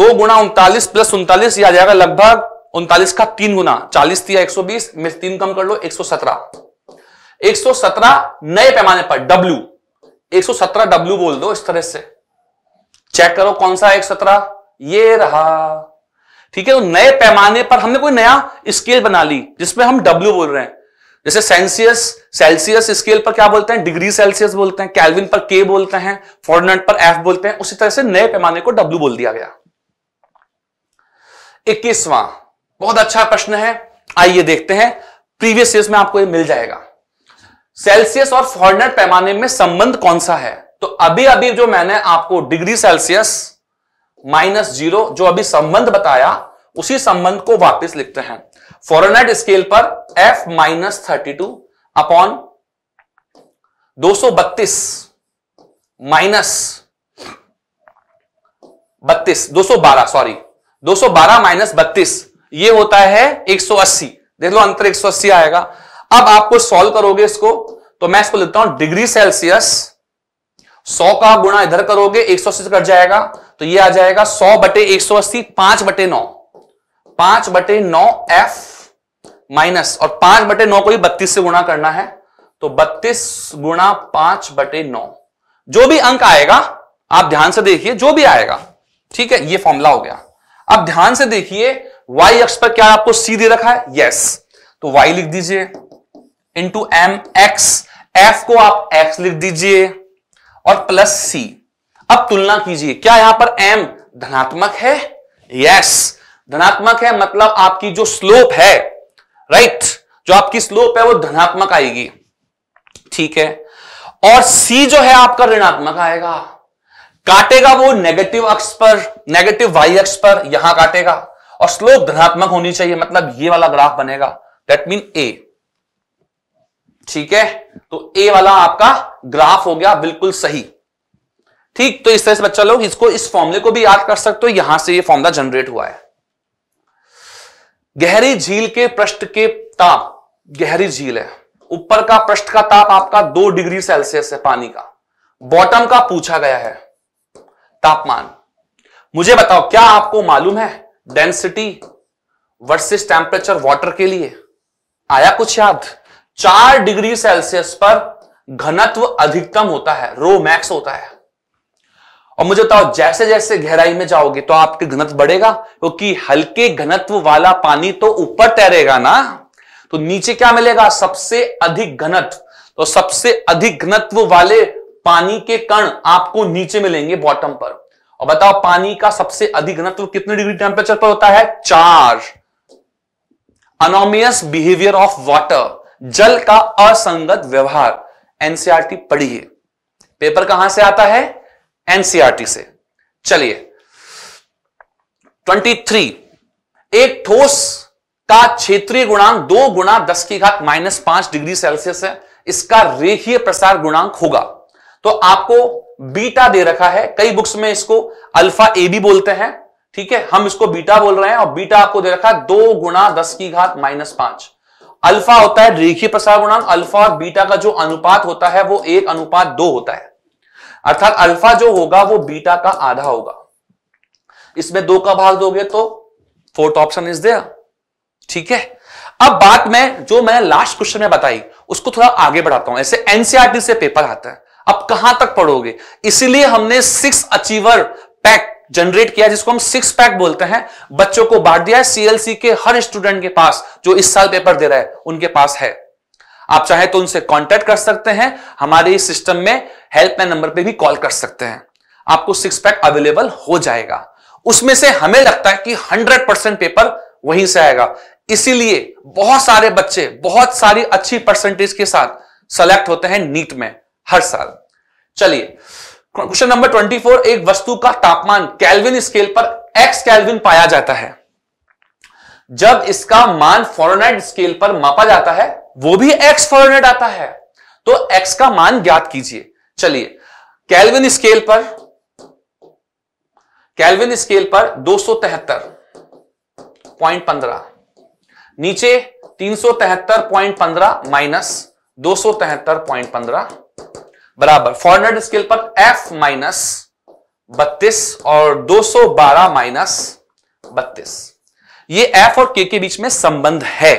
दो गुना उनतालीस प्लस उनतालीस यह आ जाएगा लगभग उनतालीस का तीन गुना चालीस थी एक सौ बीस में तीन कम कर लो एक सौ सत्रह एक सौ सत्रह नए पैमाने पर डब्ल्यू एक सौ सत्रह डब्ल्यू बोल दो इस तरह से चेक करो कौन सा एक सत्रह ये रहा ठीक है तो नए पैमाने पर हमने कोई नया स्केल बना ली जिसमें हम डब्ल्यू बोल रहे हैं जैसे सेंसियस सेल्सियस स्केल पर क्या बोलते हैं डिग्री सेल्सियस बोलते हैं कैलविन पर के बोलते हैं फॉरनट पर एफ बोलते हैं उसी तरह से नए पैमाने को डब्ल्यू बोल दिया गया इक्कीसवां बहुत अच्छा प्रश्न है आइए देखते हैं प्रीवियस ईयर में आपको ये मिल जाएगा सेल्सियस और फॉरनट पैमाने में संबंध कौन सा है तो अभी अभी जो मैंने आपको डिग्री सेल्सियस माइनस जीरो जो अभी संबंध बताया उसी संबंध को वापस लिखते हैं फॉरनेट स्केल पर F minus thirty two upon दो सौ बत्तीस माइनस बत्तीस दो सौ बारह सॉरी दो सौ बारह माइनस बत्तीस ये होता है एक सौ अस्सी देख लो अंतर एक सौ अस्सी आएगा अब आपको सॉल्व करोगे इसको तो मैं इसको लिखता हूं डिग्री सेल्सियस सौ का गुणा इधर करोगे एक सौ अस्सी से कट जाएगा तो ये आ जाएगा सौ बटे एक सौ अस्सी पांच बटे नौ पांच बटे नौ एफ माइनस और पांच बटे नौ को ही बत्तीस से गुणा करना है तो बत्तीस गुणा पांच बटे नौ जो भी अंक आएगा आप ध्यान से देखिए जो भी आएगा ठीक है ये फॉर्मूला हो गया अब ध्यान से देखिए y अक्ष पर क्या आपको सी दे रखा है यस तो y लिख दीजिए इंटू एम एक्स एफ को आप x लिख दीजिए और प्लस सी अब तुलना कीजिए क्या यहां पर एम धनात्मक है यस धनात्मक है मतलब आपकी जो स्लोप है राइट right? जो आपकी स्लोप है वो धनात्मक आएगी ठीक है और सी जो है आपका ऋणात्मक आएगा काटेगा वो नेगेटिव अक्ष पर नेगेटिव वाई अक्ष पर यहां काटेगा और स्लोप धनात्मक होनी चाहिए मतलब ये वाला ग्राफ बनेगा दैट मीन ए ठीक है तो ए वाला आपका ग्राफ हो गया बिल्कुल सही ठीक तो इस तरह से बच्चा लोग इसको इस फॉर्मुले को भी याद कर सकते हो यहां से ये फॉर्मुला जनरेट हुआ है गहरी झील के पृष्ठ के ताप गहरी झील है ऊपर का पृष्ठ का ताप आपका दो डिग्री सेल्सियस है पानी का बॉटम का पूछा गया है तापमान मुझे बताओ क्या आपको मालूम है डेंसिटी वर्सेस टेम्परेचर वाटर के लिए आया कुछ याद चार डिग्री सेल्सियस पर घनत्व अधिकतम होता है रो मैक्स होता है और मुझे बताओ जैसे जैसे गहराई में जाओगे तो आपके घनत्व बढ़ेगा क्योंकि तो हल्के घनत्व वाला पानी तो ऊपर तैरेगा ना तो नीचे क्या मिलेगा सबसे अधिक घनत्व तो सबसे अधिक घनत्व वाले पानी के कण आपको नीचे मिलेंगे बॉटम पर और बताओ पानी का सबसे अधिक घनत्व कितने डिग्री टेम्परेचर पर होता है चार अनोमियस बिहेवियर ऑफ वाटर जल का असंगत व्यवहार एनसीआरटी e पढ़िए पेपर कहां से आता है एनसीआरटी से चलिए 23 एक ठोस का क्षेत्रीय गुणांक दो गुणा दस की घात माइनस पांच डिग्री सेल्सियस है इसका रेखीय प्रसार गुणांक होगा तो आपको बीटा दे रखा है कई बुक्स में इसको अल्फा ए भी बोलते हैं ठीक है हम इसको बीटा बोल रहे हैं और बीटा आपको दे रखा है दो गुणा दस की घात माइनस पांच अल्फा होता है रेखीय प्रसार गुणांक अल्फा और बीटा का जो अनुपात होता है वो एक अनुपात दो होता है अर्थात अल्फा जो होगा वो बीटा का आधा होगा इसमें दो का भाग दोगे तो फोर्थ ऑप्शन इज देयर ठीक है अब बात में जो मैंने लास्ट क्वेश्चन में बताई उसको थोड़ा आगे बढ़ाता हूं ऐसे एनसीआरटी e से पेपर आता है अब कहां तक पढ़ोगे इसीलिए हमने सिक्स अचीवर पैक जनरेट किया जिसको हम सिक्स पैक बोलते हैं बच्चों को बांट दिया है सीएलसी के हर स्टूडेंट के पास जो इस साल पेपर दे रहा है उनके पास है आप चाहे तो उनसे कांटेक्ट कर सकते हैं हमारे इस सिस्टम में हेल्पलाइन नंबर पे भी कॉल कर सकते हैं आपको सिक्स पैक अवेलेबल हो जाएगा उसमें से हमें लगता है कि हंड्रेड परसेंट पेपर वहीं से आएगा इसीलिए बहुत सारे बच्चे बहुत सारी अच्छी परसेंटेज के साथ सेलेक्ट होते हैं नीट में हर साल चलिए क्वेश्चन नंबर ट्वेंटी फोर एक वस्तु का तापमान कैलविन स्केल पर एक्स कैलविन पाया जाता है जब इसका मान फॉरनाइट स्केल पर मापा जाता है वो भी एक्स फॉरनेट आता है तो एक्स का मान ज्ञात कीजिए चलिए कैलविन स्केल पर कैलविन स्केल पर दो पॉइंट पंद्रह नीचे तीन सौ तिहत्तर पॉइंट पंद्रह माइनस दो सौ तिहत्तर पॉइंट पंद्रह बराबर फॉरनर्ड स्केल पर एफ माइनस बत्तीस और दो सौ बारह माइनस बत्तीस ये एफ और के के बीच में संबंध है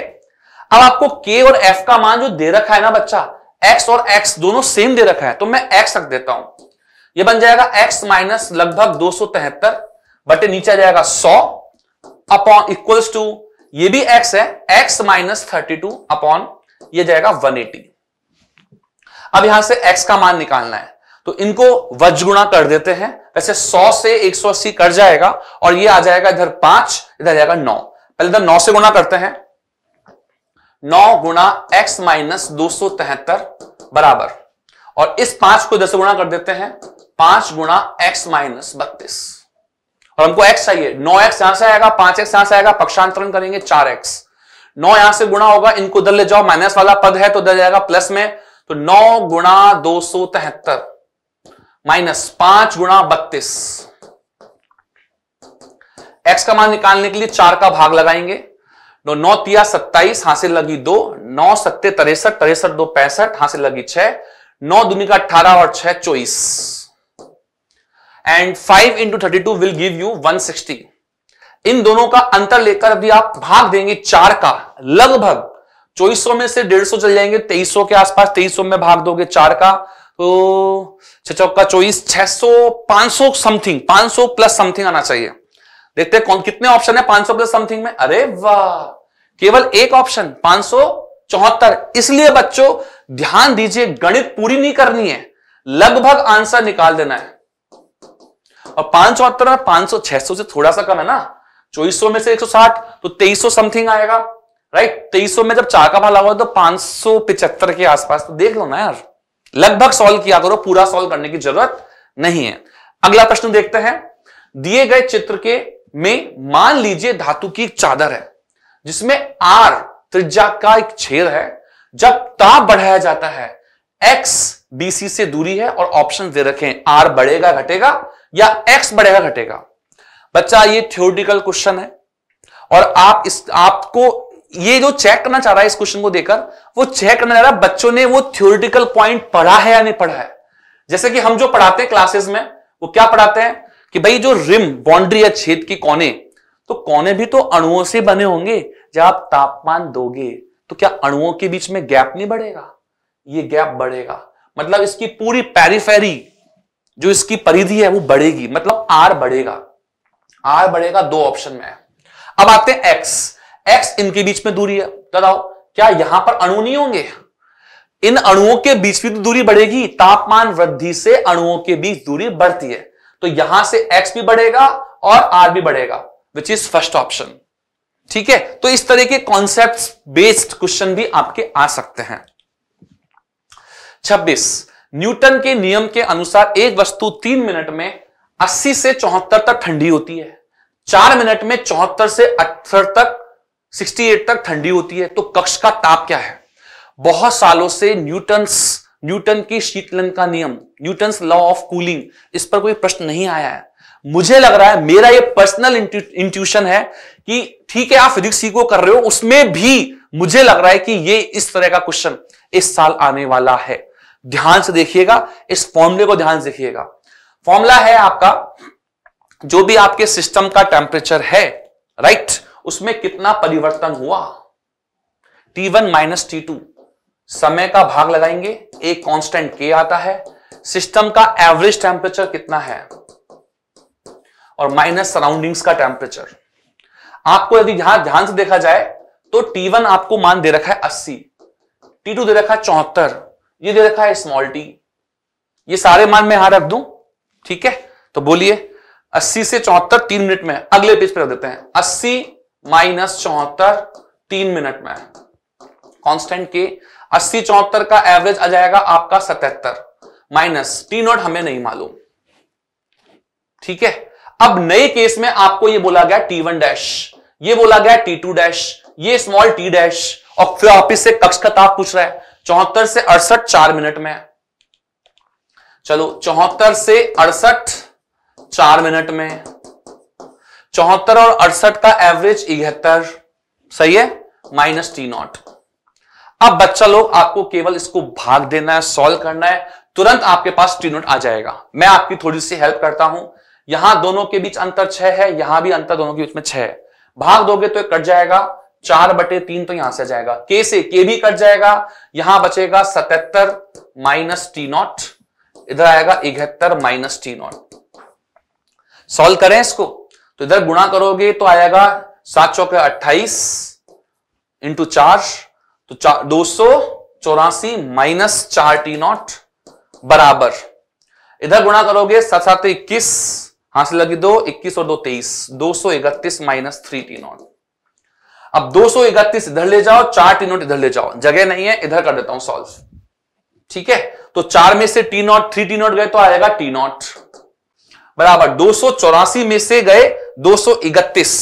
अब आपको के और एफ का मान जो दे रखा है ना बच्चा एक्स और एक्स दोनों सेम दे रखा है तो मैं एक्स रख देता हूं ये बन जाएगा एक्स माइनस लगभग दो सौ तिहत्तर बटे नीचे आ जाएगा सौ अपॉन इक्वल्स टू ये भी x है x minus thirty two upon ये जाएगा वन एटी अब यहां से एक्स का मान निकालना है तो इनको वज गुणा कर देते हैं वैसे 100 से 180 कट जाएगा और ये आ जाएगा इधर पांच इधर आ जाएगा नौ पहले इधर नौ से गुणा करते हैं नौ गुणा एक्स माइनस दो सौ तिहत्तर बराबर और इस पांच को दस गुणा कर देते हैं पांच गुणा एक्स माइनस बत्तीस और हमको एक्स चाहिए नौ एक्स यहां से आएगा पांच एक्स यहां से आएगा पक्षांतरण करेंगे चार एक्स नौ यहां से गुणा होगा इनको दल ले जाओ माइनस वाला पद है तो दल जाएगा प्लस में तो नौ गुणा दो सौ तिहत्तर माइनस पांच गुणा बत्तीस एक्स का मान निकालने के लिए चार का भाग लगाएंगे नो नौ तिया सत्ताईस हासिल लगी दो नौ सत्ते तिरसठ तिरसठ दो पैंसठ हासिल लगी छह नौ दुनिया का अठारह और छह चौबीस and five into thirty two will give you one sixty इन दोनों का अंतर लेकर अभी आप भाग देंगे चार का लगभग चौबीस में से डेढ़ सौ चल जाएंगे तेईस सौ के आसपास तेईस सौ में भाग दोगे चार का तो छह चौबीस छह सौ पांच सौ समथिंग पांच सौ प्लस समथिंग आना चाहिए देखते हैं कौन कितने ऑप्शन है पांच सौ प्लस समथिंग में अरे वाह केवल एक ऑप्शन पांच चौहत्तर इसलिए बच्चों ध्यान दीजिए गणित पूरी नहीं करनी है लगभग आंसर निकाल देना है और पांच चौहत्तर में पांच सौ छह सौ से थोड़ा सा कम है ना चौबीस में से एक सौ साठ तो तेईस सौ समथिंग आएगा राइट तेईस में जब चाका का भाला हुआ तो पांच सौ पिचहत्तर के आसपास तो देख लो ना यार लगभग सॉल्व किया करो पूरा सॉल्व करने की जरूरत नहीं है अगला प्रश्न देखते हैं दिए गए चित्र के में मान लीजिए धातु की चादर है जिसमें आर त्रिज्या का एक छेद है जब ताप बढ़ाया जाता है एक्स बीसी से दूरी है और ऑप्शन दे रखे आर बढ़ेगा घटेगा या एक्स बढ़ेगा घटेगा बच्चा ये थियोरिटिकल क्वेश्चन है और आप इस आपको ये जो चेक करना चाह रहा है इस क्वेश्चन को देकर वो चेक करना चाह रहा है बच्चों ने वो थ्योरिटिकल पॉइंट पढ़ा है या नहीं पढ़ा है जैसे कि हम जो पढ़ाते हैं क्लासेस में वो क्या पढ़ाते हैं कि भाई जो रिम बाउंड्री या छेद की कोने तो कोने भी तो अणुओं से बने होंगे जब आप तापमान दोगे तो क्या अणुओं के बीच में गैप नहीं बढ़ेगा ये गैप बढ़ेगा मतलब इसकी पूरी पैरीफेरी जो इसकी परिधि है वो बढ़ेगी मतलब आर बढ़ेगा आर बढ़ेगा दो ऑप्शन में अब आते हैं एक्स एक्स इनके बीच में दूरी है तो बताओ क्या यहां पर अणु नहीं होंगे इन अणुओं के बीच भी तो दूरी बढ़ेगी तापमान वृद्धि से अणुओं के बीच दूरी बढ़ती है तो यहां से एक्स भी बढ़ेगा और आर भी बढ़ेगा विच इज फर्स्ट ऑप्शन ठीक है तो इस तरह के कॉन्सेप्ट बेस्ड क्वेश्चन भी आपके आ सकते हैं 26 न्यूटन के नियम के अनुसार एक वस्तु तीन मिनट में 80 से चौहत्तर तक ठंडी होती है चार मिनट में चौहत्तर से अठहत्तर तक 68 तक ठंडी होती है तो कक्ष का ताप क्या है बहुत सालों से न्यूटन न्यूटन की शीतलन का नियम न्यूटन लॉ ऑफ कूलिंग इस पर कोई प्रश्न नहीं आया है मुझे लग रहा है मेरा ये पर्सनल इंट्यूशन है कि ठीक है आप फिजिक्स सीखो कर रहे हो उसमें भी मुझे लग रहा है कि ये इस तरह का क्वेश्चन इस साल आने वाला है ध्यान से देखिएगा इस फॉर्मूले को ध्यान से देखिएगा फॉर्मूला है आपका जो भी आपके सिस्टम का टेम्परेचर है राइट उसमें कितना परिवर्तन हुआ T1 वन माइनस टी समय का भाग लगाएंगे एक कांस्टेंट के आता है सिस्टम का एवरेज टेम्परेचर कितना है और माइनस सराउंडिंग्स का टेम्परेचर आपको यदि यहां ध्यान से देखा जाए तो T1 आपको मान दे रखा है 80, T2 दे रखा है चौहत्तर ये दे रखा है स्मॉल t ये सारे मान मैं यहां रख दू ठीक है तो बोलिए 80 से चौहत्तर तीन मिनट में अगले पेज पर रख देते हैं 80 माइनस चौहत्तर तीन मिनट में कांस्टेंट के 80 चौहत्तर का एवरेज आ जाएगा आपका 77 माइनस टी नॉट हमें नहीं मालूम ठीक है अब नए केस में आपको ये बोला गया टी वन डैश ये बोला गया टी टू डैश ये स्मॉल टी डैश और फिर आप इससे कक्ष का ताप पूछ रहा है चौहत्तर से अड़सठ चार मिनट में चलो चौहत्तर से अड़सठ चार मिनट में चौहत्तर और अड़सठ का एवरेज इकहत्तर सही है माइनस टी नॉट अब बच्चा लोग आपको केवल इसको भाग देना है सॉल्व करना है तुरंत आपके पास टी नॉट आ जाएगा मैं आपकी थोड़ी सी हेल्प करता हूं यहां दोनों के बीच अंतर छह है यहां भी अंतर दोनों के बीच में छह है भाग दोगे तो कट जाएगा चार बटे तीन तो यहां से जाएगा के से के भी कट जाएगा यहां बचेगा सतहत्तर माइनस टी नॉट इधर आएगा इकहत्तर माइनस टी नॉट सॉल्व करें इसको तो इधर गुणा करोगे तो आएगा सात के अट्ठाईस इंटू चार तो चार दो सौ चौरासी माइनस चार टी नॉट बराबर इधर गुणा करोगे सात सात तो इक्कीस हाँ से लगी दो इक्कीस और दो तेईस दो सौ इकतीस माइनस थ्री टी नॉट अब दो सौ इकतीस इधर ले जाओ चार टी नॉट इधर ले जाओ जगह नहीं है इधर कर देता हूं सॉल्व ठीक है तो चार में से T nought three T nought गए तो आएगा टी नॉट बराबर दो सौ चौरासी में से गए दो सौ इकतीस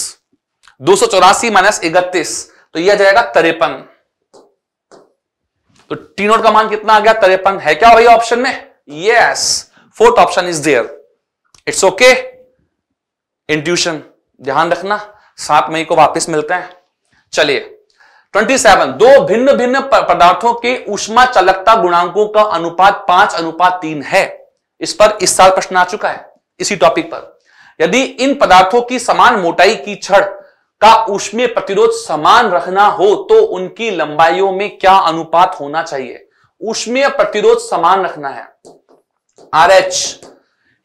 दो सौ चौरासी माइनस इकतीस तो यह जाएगा तरेपन तो टी नोट का मान कितना आ गया तरेपन है क्या भाई ऑप्शन में yes fourth option is there it's okay intuition ध्यान रखना सात मई को वापस मिलते हैं चलिए 27 दो भिन्न भिन्न पदार्थों के उष्मा चालकता गुणांकों का अनुपात पांच अनुपात तीन है इस पर इस साल प्रश्न आ चुका है इसी टॉपिक पर यदि इन पदार्थों की समान मोटाई की छड़ का उष्मीय प्रतिरोध समान रखना हो तो उनकी लंबाइयों में क्या अनुपात होना चाहिए उष्मीय प्रतिरोध समान रखना है आर एच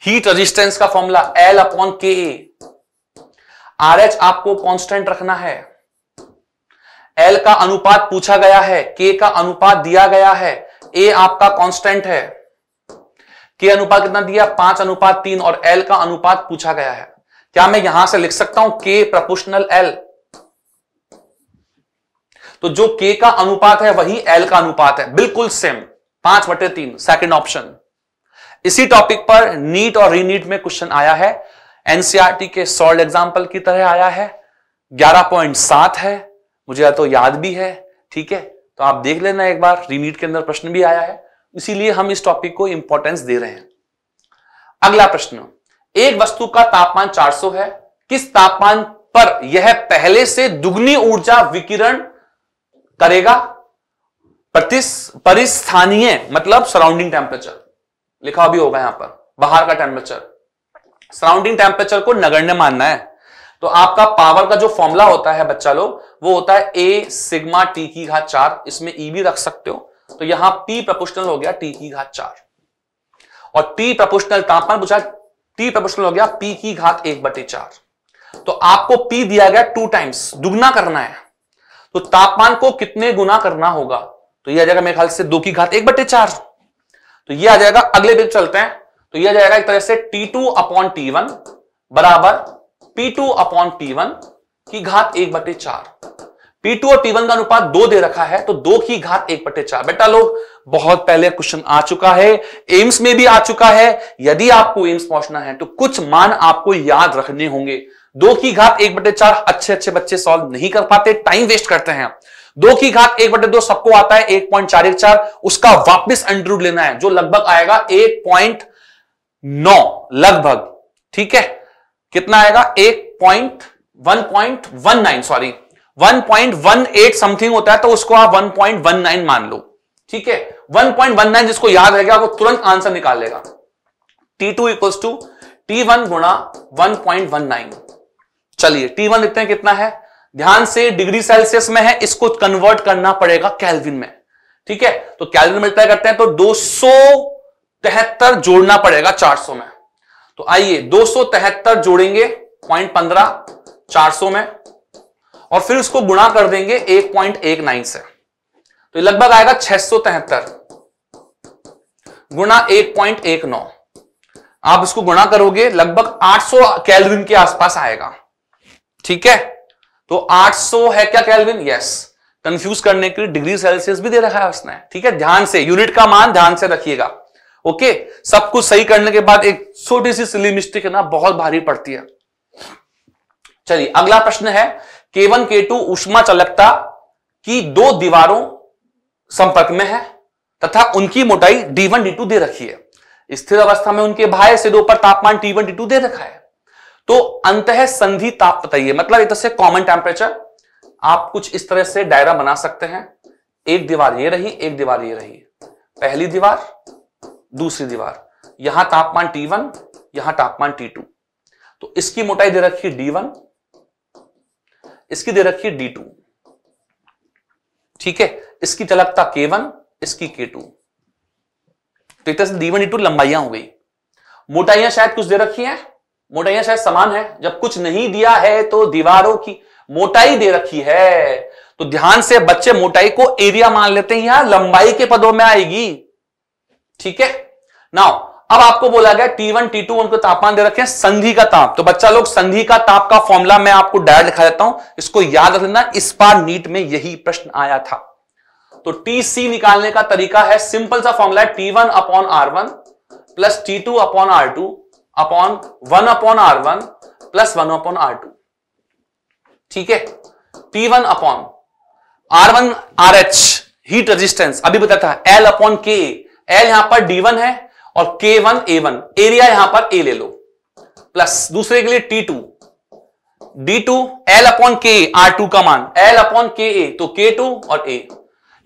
हीट रेजिस्टेंस का formula L upon K R H आपको कांस्टेंट रखना है एल का अनुपात पूछा गया है के का अनुपात दिया गया है ए आपका कांस्टेंट है के अनुपात कितना दिया पांच अनुपात तीन और एल का अनुपात पूछा गया है क्या मैं यहां से लिख सकता हूं के प्रपोशनल एल तो जो के का अनुपात है वही एल का अनुपात है बिल्कुल सेम पांच बटे तीन सेकेंड ऑप्शन इसी टॉपिक पर नीट और रीनीट में क्वेश्चन आया है एनसीआरटी e के सॉल्ड एग्जाम्पल की तरह आया है 11.7 है मुझे तो याद भी है ठीक है तो आप देख लेना एक बार रीनीट के अंदर प्रश्न भी आया है इसीलिए हम इस टॉपिक को इंपॉर्टेंस दे रहे हैं अगला प्रश्न एक वस्तु का तापमान 400 है किस तापमान पर यह पहले से दुगनी ऊर्जा विकिरण करेगा परिस्थानीय मतलब सराउंडिंग टेम्परेचर लिखा भी होगा यहां पर बाहर का टेम्परेचर सराउंडिंग टेम्परेचर को नगण्य मानना है तो आपका पावर का जो फॉर्मूला होता है बच्चा लोग वो होता है ए सिग्मा टी की घात चार इसमें ई e भी रख सकते हो तो यहां पी प्रपोशनल हो गया टी की घात चार और टी प्रपोशनल तापमान पूछा टी प्रपोशनल हो गया पी की घात एक बटे चार तो आपको पी दिया गया टू टाइम्स दुगना करना है तो तापमान को कितने गुना करना होगा तो यह आ जाएगा मेरे ख्याल से दो की घात एक बटे चार तो ये आ जाएगा अगले बिल चलते हैं तो ये आ जाएगा एक तरह से T two upon T one बराबर P two upon T one की घात एक बटे चार पी टू और टी वन का अनुपात दो दे रखा है तो दो की घात एक बटे चार बेटा लोग बहुत पहले क्वेश्चन आ चुका है एम्स में भी आ चुका है यदि आपको एम्स पहुंचना है तो कुछ मान आपको याद रखने होंगे दो की घात एक बटे चार अच्छे अच्छे बच्चे सॉल्व नहीं कर पाते टाइम वेस्ट करते हैं दो की घात एक बटे दो सबको आता है एक पॉइंट चार एक चार उसका वापस अंडरूट लेना है जो लगभग आएगा एक पॉइंट नौ लगभग ठीक है कितना आएगा एक point one point one nine sorry one point one eight something होता है तो उसको आप वन पॉइंट वन नाइन मान लो ठीक है वन पॉइंट वन नाइन जिसको याद रहेगा वो तुरंत आंसर निकाल लेगा T two equals to T one गुणा वन पॉइंट वन नाइन चलिए टी वन लिखते हैं कितना है ध्यान से डिग्री सेल्सियस में है इसको कन्वर्ट करना पड़ेगा कैलविन में ठीक है तो कैलविन में करते हैं तो दो तिहत्तर जोड़ना पड़ेगा 400 में तो आइए दो तिहत्तर जोड़ेंगे पॉइंट पंद्रह चार में और फिर उसको गुणा कर देंगे एक पॉइंट एक नाइन से तो लगभग आएगा छह सौ तिहत्तर गुणा एक पॉइंट एक नौ आप इसको गुणा करोगे लगभग 800 कैलविन के आसपास आएगा ठीक है तो 800 है क्या कैलविन यस कंफ्यूज करने के लिए डिग्री सेल्सियस भी दे रखा है उसने ठीक है ध्यान से यूनिट का मान ध्यान से रखिएगा ओके सब कुछ सही करने के बाद एक छोटी सी सिली मिस्टेक ना बहुत भारी पड़ती है चलिए अगला प्रश्न है के वन के टू उष्मा चलकता की दो दीवारों संपर्क में है तथा उनकी मोटाई डी टू दे रखी है स्थिर अवस्था में उनके से दो पर तापमान डी टू दे रखा है तो अंत है संधि ताप बताइए मतलब इतने से कॉमन टेम्परेचर आप कुछ इस तरह से डायरा बना सकते हैं एक दीवार ये रही एक दीवार ये रही पहली दीवार दूसरी दीवार यहां तापमान T1 यहां तापमान T2 तो इसकी मोटाई दे रखी D1 इसकी दे रखी D2 ठीक है इसकी चलकता K1 इसकी K2 तो एक से D1 D2 e लंबाइयां हो गई मोटाइयां शायद कुछ दे रखी हैं मोटाइया शायद समान है जब कुछ नहीं दिया है तो दीवारों की मोटाई दे रखी है तो ध्यान से बच्चे मोटाई को एरिया मान लेते हैं यहां लंबाई के पदों में आएगी ठीक है नाउ अब आपको बोला गया टी वन टी टू उनको तापमान दे रखे हैं संधि का ताप तो बच्चा लोग संधि का ताप का फॉर्मूला मैं आपको डायर लिखा देता हूं इसको याद रख लेना इस बार नीट में यही प्रश्न आया था तो टी सी निकालने का तरीका है सिंपल सा फॉर्मूला है T one upon R one plus T two upon R two upon one upon R one plus one upon R two ठीक है P one upon R one R H heat resistance अभी बताया था एल अपॉन के एल यहां पर डी वन है और के वन ए वन एरिया यहां पर ए ले लो प्लस दूसरे के लिए T two D two L upon K R two का मान एल अपॉन के ए तो के टू और ए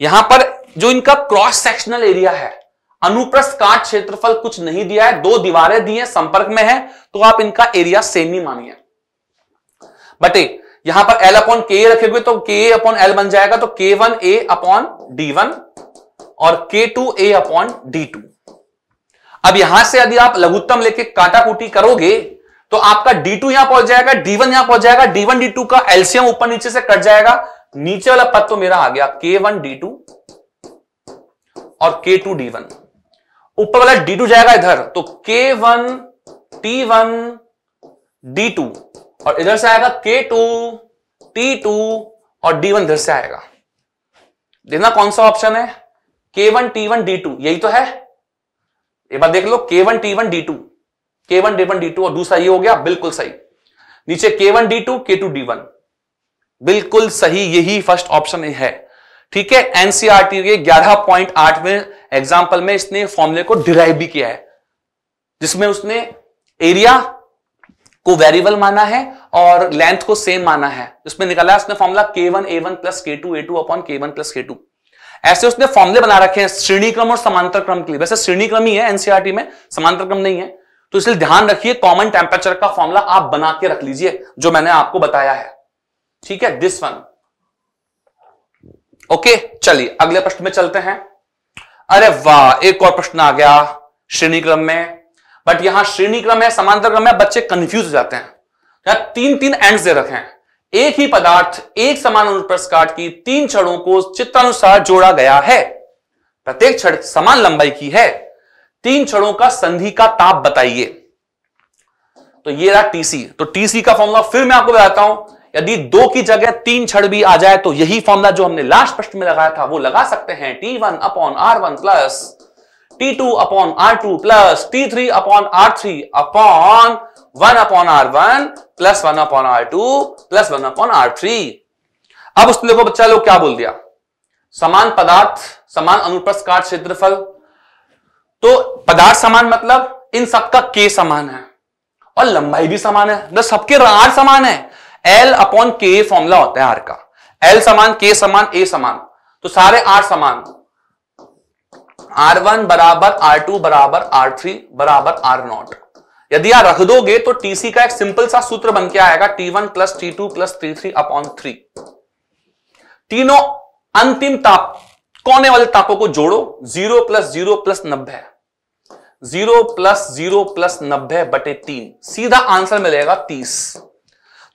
यहां पर जो इनका क्रॉस सेक्शनल एरिया है अनुप्रस्थ काट क्षेत्रफल कुछ नहीं दिया है दो दीवारें दी हैं संपर्क में है तो आप इनका एरिया सेम ही मानिए बटे यहां पर एल अपॉन के रखे हुए तो के अपॉन एल बन जाएगा तो K one A upon D one और K two A upon D two अब यहां से यदि आप लघुत्तम लेके काटाकुटी करोगे तो आपका डी टू यहां पहुंच जाएगा डी वन यहां पहुंच जाएगा डी वन डी टू का एल्सियम ऊपर नीचे से कट जाएगा नीचे वाला पद तो मेरा आ गया के वन डी टू और के टू डी वन ऊपर वाला डी टू जाएगा इधर तो K one T one D two और इधर से आएगा के टू टी टू और डी वन इधर से आएगा देखना कौन सा ऑप्शन है के one T one D two यही तो है एक बार देख लो K one T one D two K one D one D two और दूसरा ये हो गया बिल्कुल सही नीचे K one D two K two D one बिल्कुल सही यही फर्स्ट ऑप्शन है ठीक है एनसीआरटी e के आठवें एग्जाम्पल में इसने फॉर्मुले को डिराइव भी किया है जिसमें उसने एरिया को वेरिएबल माना है और लेंथ को सेम माना है इसमें निकाला उसने formula K one A one plus के टू ए टू अपॉन के वन प्लस के टू ऐसे उसने फॉर्मुले बना रखे हैं श्रेणी क्रम और समांतर क्रम के लिए वैसे श्रेणी क्रम ही है एनसीआरटी e में समांतर क्रम नहीं है तो इसलिए ध्यान रखिए कॉमन टेम्परेचर का फॉर्मूला आप बना के रख लीजिए जो मैंने आपको बताया है ठीक है दिस वन ओके चलिए अगले प्रश्न में चलते हैं अरे वाह एक और प्रश्न आ गया श्रेणी क्रम में बट यहां श्रेणी क्रम है समांतर क्रम है बच्चे कंफ्यूज हो जाते हैं यहां तीन तीन एंड दे रखे हैं एक ही पदार्थ एक समान अनुप्रस्थ काट की तीन छड़ों को चित्रानुसार जोड़ा गया है प्रत्येक छड़ समान लंबाई की है तीन छड़ों का संधि का ताप बताइए तो ये रहा टीसी तो टीसी का फॉर्मूला फिर मैं आपको बताता हूं यदि दो की जगह तीन छड़ भी आ जाए तो यही फॉर्मुला जो हमने लास्ट प्रश्न में लगाया था वो लगा सकते हैं T one upon R one plus T two upon R two plus T three upon R three upon one upon R one plus one upon R two plus one upon R three अब उसने देखो बच्चा लोग क्या बोल दिया समान पदार्थ समान अनुप्रस्थ काट क्षेत्रफल तो पदार्थ समान मतलब इन सबका के समान है और लंबाई भी समान है मतलब सबके आर समान है एल अपॉन के फॉर्मूला होता है आर का एल समान के समान ए समान तो सारे आर समान आर वन बराबर आर टू बराबर आर थ्री बराबर आर नॉट यदि आप रख दोगे तो टीसी का एक सिंपल सा सूत्र बन के आएगा T one plus T two plus T three upon three तीनों अंतिम ताप कोने वाले तापों को जोड़ो जीरो प्लस जीरो प्लस नब्बे जीरो प्लस जीरो प्लस नब्बे बटे तीन सीधा आंसर मिलेगा तीस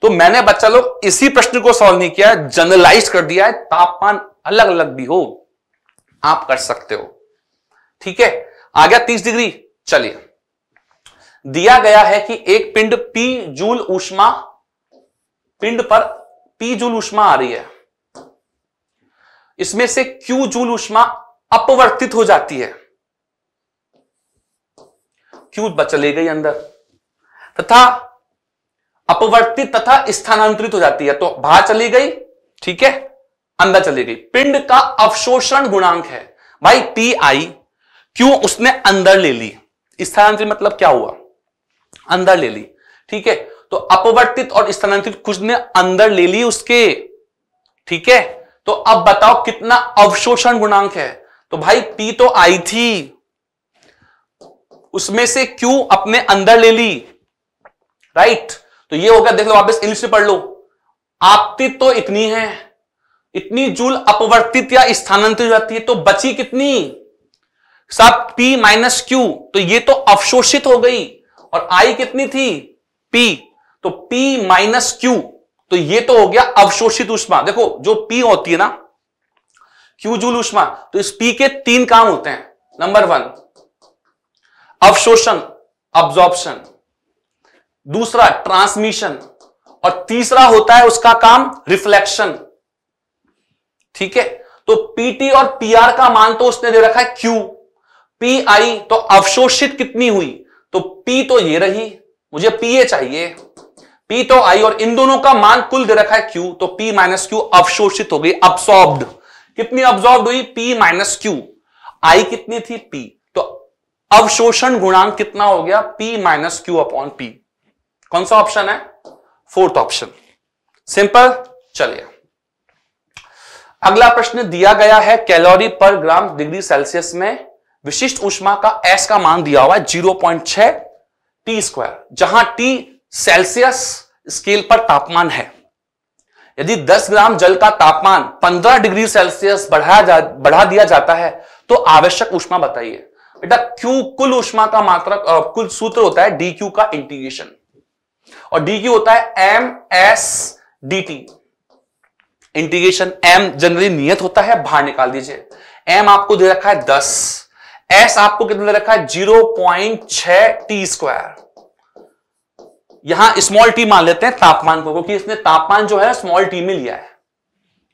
तो मैंने बच्चा लोग इसी प्रश्न को सॉल्व नहीं किया जनरलाइज कर दिया है तापमान अलग अलग भी हो आप कर सकते हो ठीक है आ गया तीस डिग्री चलिए दिया गया है कि एक पिंड पी जूल ऊष्मा पिंड पर पी जूल ऊष्मा आ रही है इसमें से क्यू जूल ऊष्मा अपवर्तित हो जाती है क्यू चले गई अंदर तथा अपवर्तित तथा स्थानांतरित हो जाती है तो भा चली गई ठीक है अंदर चली गई पिंड का अवशोषण गुणांक है भाई पी आई क्यों उसने अंदर ले ली स्थानांतरित मतलब क्या हुआ अंदर ले ली ठीक है तो अपवर्तित और स्थानांतरित कुछ ने अंदर ले ली उसके ठीक है तो अब बताओ कितना अवशोषण गुणांक है तो भाई पी तो आई थी उसमें से क्यों अपने अंदर ले ली राइट right? तो ये गया देख लो वापस इंग्लिश में पढ़ लो आपती तो इतनी है इतनी जूल अपवर्तित या स्थानांतरित जाती है तो बची कितनी साहब P माइनस क्यू तो ये तो अवशोषित हो गई और I कितनी थी P तो P माइनस क्यू तो ये तो हो गया अवशोषित उष्मा देखो जो P होती है ना क्यू जूल उष्मा तो इस P के तीन काम होते हैं नंबर वन अवशोषण अब्जॉर्प्शन दूसरा ट्रांसमिशन और तीसरा होता है उसका काम रिफ्लेक्शन ठीक है तो पीटी और पीआर का मान तो उसने दे रखा है क्यू पी आई तो अवशोषित कितनी हुई तो पी तो ये रही मुझे पीए चाहिए पी तो आई और इन दोनों का मान कुल दे रखा है क्यू तो पी माइनस क्यू अवशोषित हो गई अब्सॉर्ब्ड कितनी अब्सॉर्ब हुई पी माइनस क्यू आई कितनी थी पी तो अवशोषण गुणांक कितना हो गया P minus Q upon P कौन सा ऑप्शन है फोर्थ ऑप्शन सिंपल चलिए अगला प्रश्न दिया गया है कैलोरी पर ग्राम डिग्री सेल्सियस में विशिष्ट ऊष्मा का एस का मान दिया हुआ है जीरो पॉइंट छह टी स्क्वायर जहां टी सेल्सियस स्केल पर तापमान है यदि 10 ग्राम जल का तापमान 15 डिग्री सेल्सियस बढ़ाया जा बढ़ा दिया जाता है तो आवश्यक ऊष्मा बताइए बेटा क्यू कुल ऊष्मा का मात्रक कुल सूत्र होता है डी क्यू का इंटीग्रेशन और डी क्यू होता है M S D T integration M generally नियत होता है बाहर निकाल दीजिए एम आपको दे रखा है दस एस आपको कितना दे रखा है जीरो पॉइंट छ टी स्क्वायर यहां स्मॉल टी मान लेते हैं तापमान को क्योंकि इसने तापमान जो है स्मॉल टी में लिया है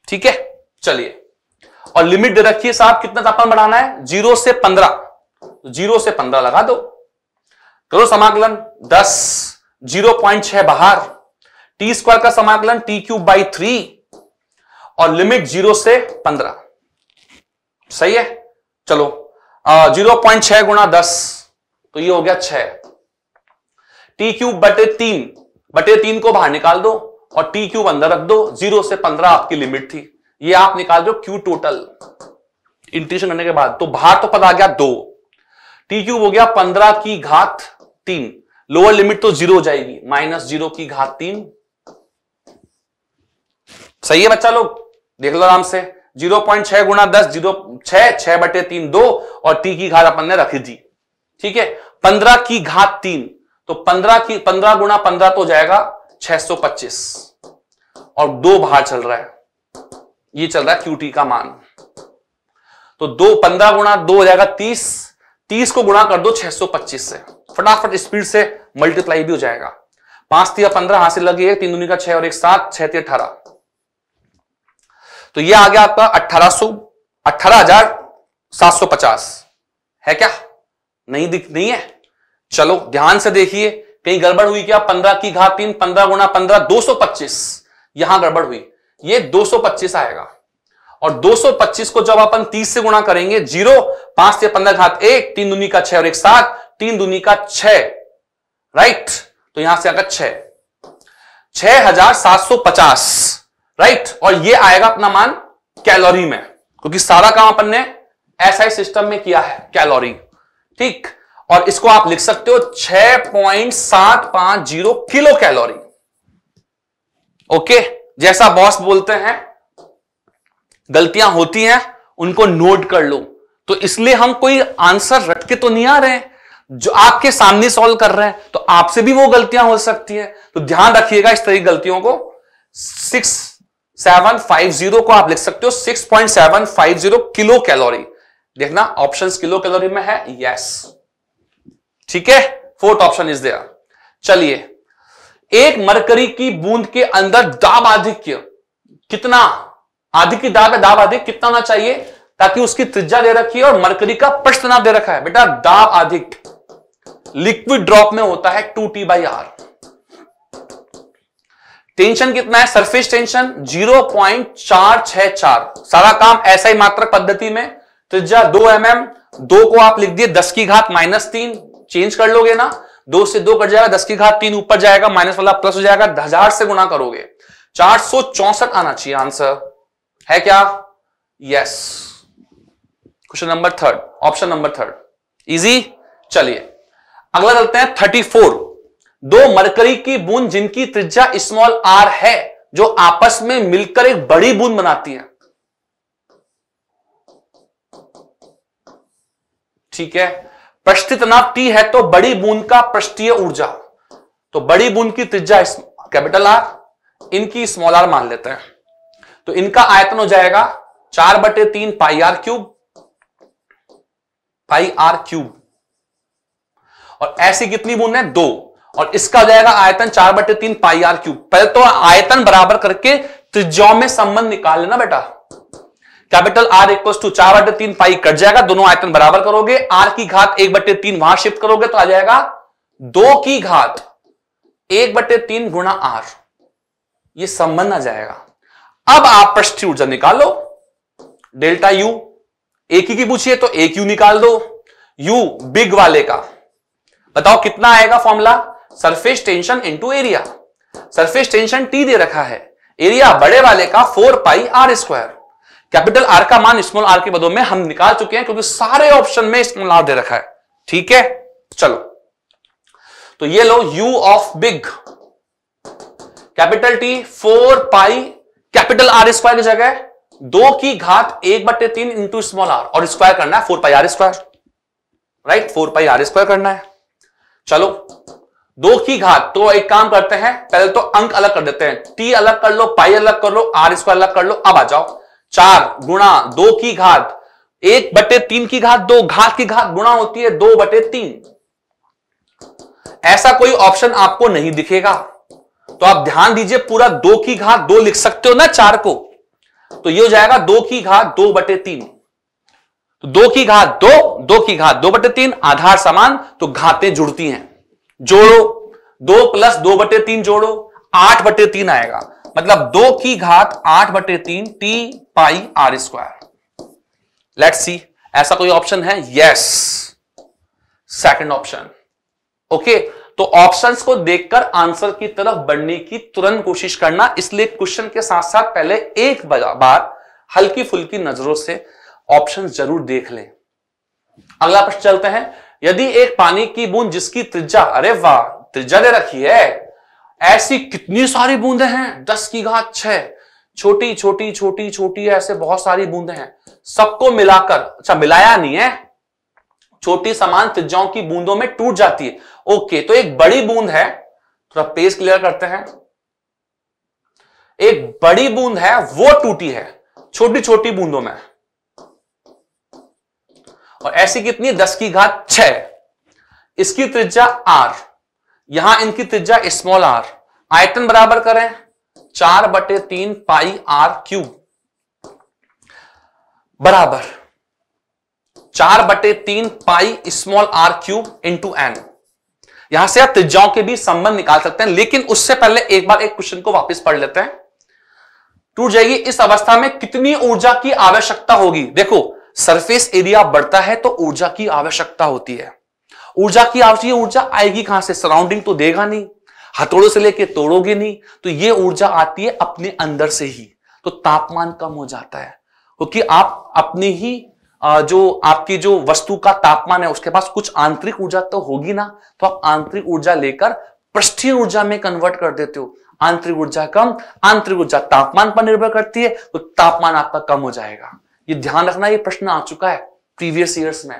ठीक है चलिए और लिमिट दे रखिए साहब कितना तापमान बढ़ाना है जीरो से पंद्रह जीरो तो से पंद्रह लगा दो करो समाकलन दस जीरो पॉइंट छह बाहर टी स्क्वायर का समाकलन टी क्यूब बाई थ्री और लिमिट जीरो से पंद्रह सही है चलो जीरो पॉइंट छह गुणा दस तो ये हो गया छह टी क्यूब बटे तीन बटे तीन को बाहर निकाल दो और टी क्यूब अंदर रख दो जीरो से पंद्रह आपकी लिमिट थी ये आप निकाल दो क्यू टोटल इंटीग्रेशन करने के बाद तो बाहर तो पता आ गया दो टी क्यूब हो गया पंद्रह की घात तीन लोअर लिमिट तो जीरो हो जाएगी माइनस जीरो की घात तीन सही है बच्चा लोग देख लो आराम से जीरो पॉइंट छह गुणा दस जीरो छह छह बटे तीन दो और टी की घात अपन ने रख दी ठीक है पंद्रह की घात तीन तो पंद्रह की पंद्रह गुणा पंद्रह तो जाएगा छह सौ पच्चीस और दो बाहर चल रहा है ये चल रहा है क्यूटी का मान तो दो पंद्रह गुणा दो हो जाएगा तीस तीस को गुणा कर दो छह सौ पच्चीस से फटाफट स्पीड से मल्टीप्लाई भी हो जाएगा पांच तीन पंद्रह हाथ से लगी तीन दुनिया का छह और एक सात छह तीन अठारह तो ये आ गया आपका अठारह सो अठारह हजार सात सौ पचास है क्या नहीं दिख नहीं है चलो ध्यान से देखिए कहीं गड़बड़ हुई क्या पंद्रह की घात तीन पंद्रह गुना पंद्रह दो सौ पच्चीस यहां गड़बड़ हुई ये दो सौ पच्चीस आएगा और 225 को जब अपन 30 से गुणा करेंगे जीरो पांच से पंद्रह घात एक तीन दुनिया का छह और एक सात तीन दुनी का छ राइट तो यहां से आएगा छ हजार सात सौ पचास राइट और ये आएगा अपना मान कैलोरी में क्योंकि सारा काम अपन ने ऐसा ही सिस्टम में किया है कैलोरी ठीक और इसको आप लिख सकते हो छह पॉइंट सात पांच जीरो किलो कैलोरी ओके जैसा बॉस बोलते हैं गलतियां होती हैं उनको नोट कर लो तो इसलिए हम कोई आंसर रट के तो नहीं आ रहे हैं जो आपके सामने सॉल्व कर रहे हैं तो आपसे भी वो गलतियां हो सकती है तो ध्यान रखिएगा इस तरह की गलतियों को सिक्स सेवन फाइव जीरो को आप लिख सकते हो six point seven five zero kilo calorie देखना ऑप्शन किलो कैलोरी में है यस ठीक है फोर्थ ऑप्शन इज देर चलिए एक मरकरी की बूंद के अंदर दाब आधिक्य कितना आधिक की दाब है दाब अधिक कितना होना चाहिए ताकि उसकी त्रिज्या दे रखी है और मरकरी का पृष्ठ दे रखा है बेटा दाब अधिक लिक्विड ड्रॉप में होता है two T by R tension कितना है सरफेस टेंशन जीरो पॉइंट चार छह चार सारा काम ऐसा ही मात्रक पद्धति में त्रिज्या दो एम एम दो को आप लिख दिए दस की घात माइनस तीन चेंज कर लोगे ना दो से दो कट जाएगा दस की घात तीन ऊपर जाएगा माइनस वाला प्लस हो जाएगा हजार से गुना करोगे चार सौ चौसठ आना चाहिए आंसर है क्या yes question number third option number third easy चलिए अगला चलते हैं थर्टी फोर दो मरकरी की बूंद जिनकी त्रिज्या स्मॉल आर है जो आपस में मिलकर एक बड़ी बूंद बनाती है ठीक है पृष्ठी तनाव टी है तो बड़ी बूंद का पृष्ठीय ऊर्जा तो बड़ी बूंद की त्रिज्या कैपिटल आर इनकी स्मॉल आर मान लेते हैं तो इनका आयतन हो जाएगा चार बटे तीन pi R cube pi R cube और ऐसी कितनी बूंद है दो और इसका हो जाएगा आयतन चार बटे तीन पाई आर क्यूब पहले तो आयतन बराबर करके त्रिज्या में संबंध निकाल लेना बेटा कैपिटल आर इक्व टू चार बटे तीन पाई कट जाएगा दोनों आयतन बराबर करोगे आर की घात एक बटे तीन वहां शिफ्ट करोगे तो आ जाएगा दो की घात एक बटे तीन गुणा आर यह संबंध आ जाएगा अब आप पृष्ठीय ऊर्जा निकालो डेल्टा यू एक ही की पूछिए तो एक यू निकाल दो यू बिग वाले का बताओ कितना आएगा formula surface tension into area surface tension T दे रखा है एरिया बड़े वाले का four pi R square capital R का मान स्मॉल आर के बदों में हम निकाल चुके हैं क्योंकि सारे ऑप्शन में स्मॉल आर दे रखा है ठीक है चलो तो ये लो U of big capital T four pi capital R square की जगह दो की घात एक बट्टे तीन इंटू स्मॉल आर और स्क्वायर करना है four pi R square right four pi R square करना है चलो दो की घात तो एक काम करते हैं पहले तो अंक अलग कर देते हैं टी अलग कर लो पाई अलग कर लो आर स्क्वायर अलग कर लो अब आ जाओ चार गुणा दो की घात एक बटे तीन की घात दो घात की घात गुणा होती है दो बटे तीन ऐसा कोई ऑप्शन आपको नहीं दिखेगा तो आप ध्यान दीजिए पूरा दो की घात दो लिख सकते हो ना चार को तो ये हो जाएगा दो की घात दो बटे तीन दो की घात दो दो की घात दो बटे तीन आधार समान तो घातें जुड़ती हैं जोड़ो दो प्लस दो बटे तीन जोड़ो आठ बटे तीन आएगा मतलब दो की घात आठ बटे तीन T pi R square let see ऐसा कोई ऑप्शन है यस सेकंड ऑप्शन ओके तो ऑप्शंस को देखकर आंसर की तरफ बढ़ने की तुरंत कोशिश करना इसलिए क्वेश्चन के साथ साथ पहले एक बार हल्की फुल्की नजरों से ऑप्शन जरूर देख लें अगला प्रश्न चलते हैं यदि एक पानी की बूंद जिसकी त्रिज्या अरे वाह त्रिज्या दे रखी है ऐसी कितनी सारी बूंदे हैं दस की घात छह छोटी छोटी छोटी छोटी ऐसे बहुत सारी बूंदे हैं सबको मिलाकर अच्छा मिलाया नहीं है छोटी समान त्रिज्याओं की बूंदों में टूट जाती है ओके तो एक बड़ी बूंद है थोड़ा पेज क्लियर करते हैं एक बड़ी बूंद है वो टूटी है छोटी छोटी बूंदों में और ऐसी कितनी दस की घात छ इसकी त्रिज्या आर यहां इनकी त्रिज्या स्मॉल आर आयतन बराबर करें चार बटे तीन पाई आर क्यूब बराबर चार बटे तीन pi small r cube into N यहां से आप त्रिज्याओं के भी संबंध निकाल सकते हैं लेकिन उससे पहले एक बार एक क्वेश्चन को वापस पढ़ लेते हैं टूट जाएगी इस अवस्था में कितनी ऊर्जा की आवश्यकता होगी देखो सरफेस एरिया बढ़ता है तो ऊर्जा की आवश्यकता होती है ऊर्जा की आवश्यकता ऊर्जा आएगी कहां से सराउंडिंग तो देगा नहीं हथोड़ों से लेके तोड़ोगे नहीं तो ये ऊर्जा आती है अपने अंदर से ही तो तापमान कम हो जाता है क्योंकि तो आप अपने ही जो आपकी जो वस्तु का तापमान है उसके पास कुछ आंतरिक ऊर्जा तो होगी ना तो आप आंतरिक ऊर्जा लेकर पृष्ठी ऊर्जा में कन्वर्ट कर देते हो आंतरिक ऊर्जा कम आंतरिक ऊर्जा तापमान पर निर्भर करती है तो तापमान आपका कम हो जाएगा ये ध्यान रखना ये प्रश्न आ चुका है प्रीवियस ईयर्स में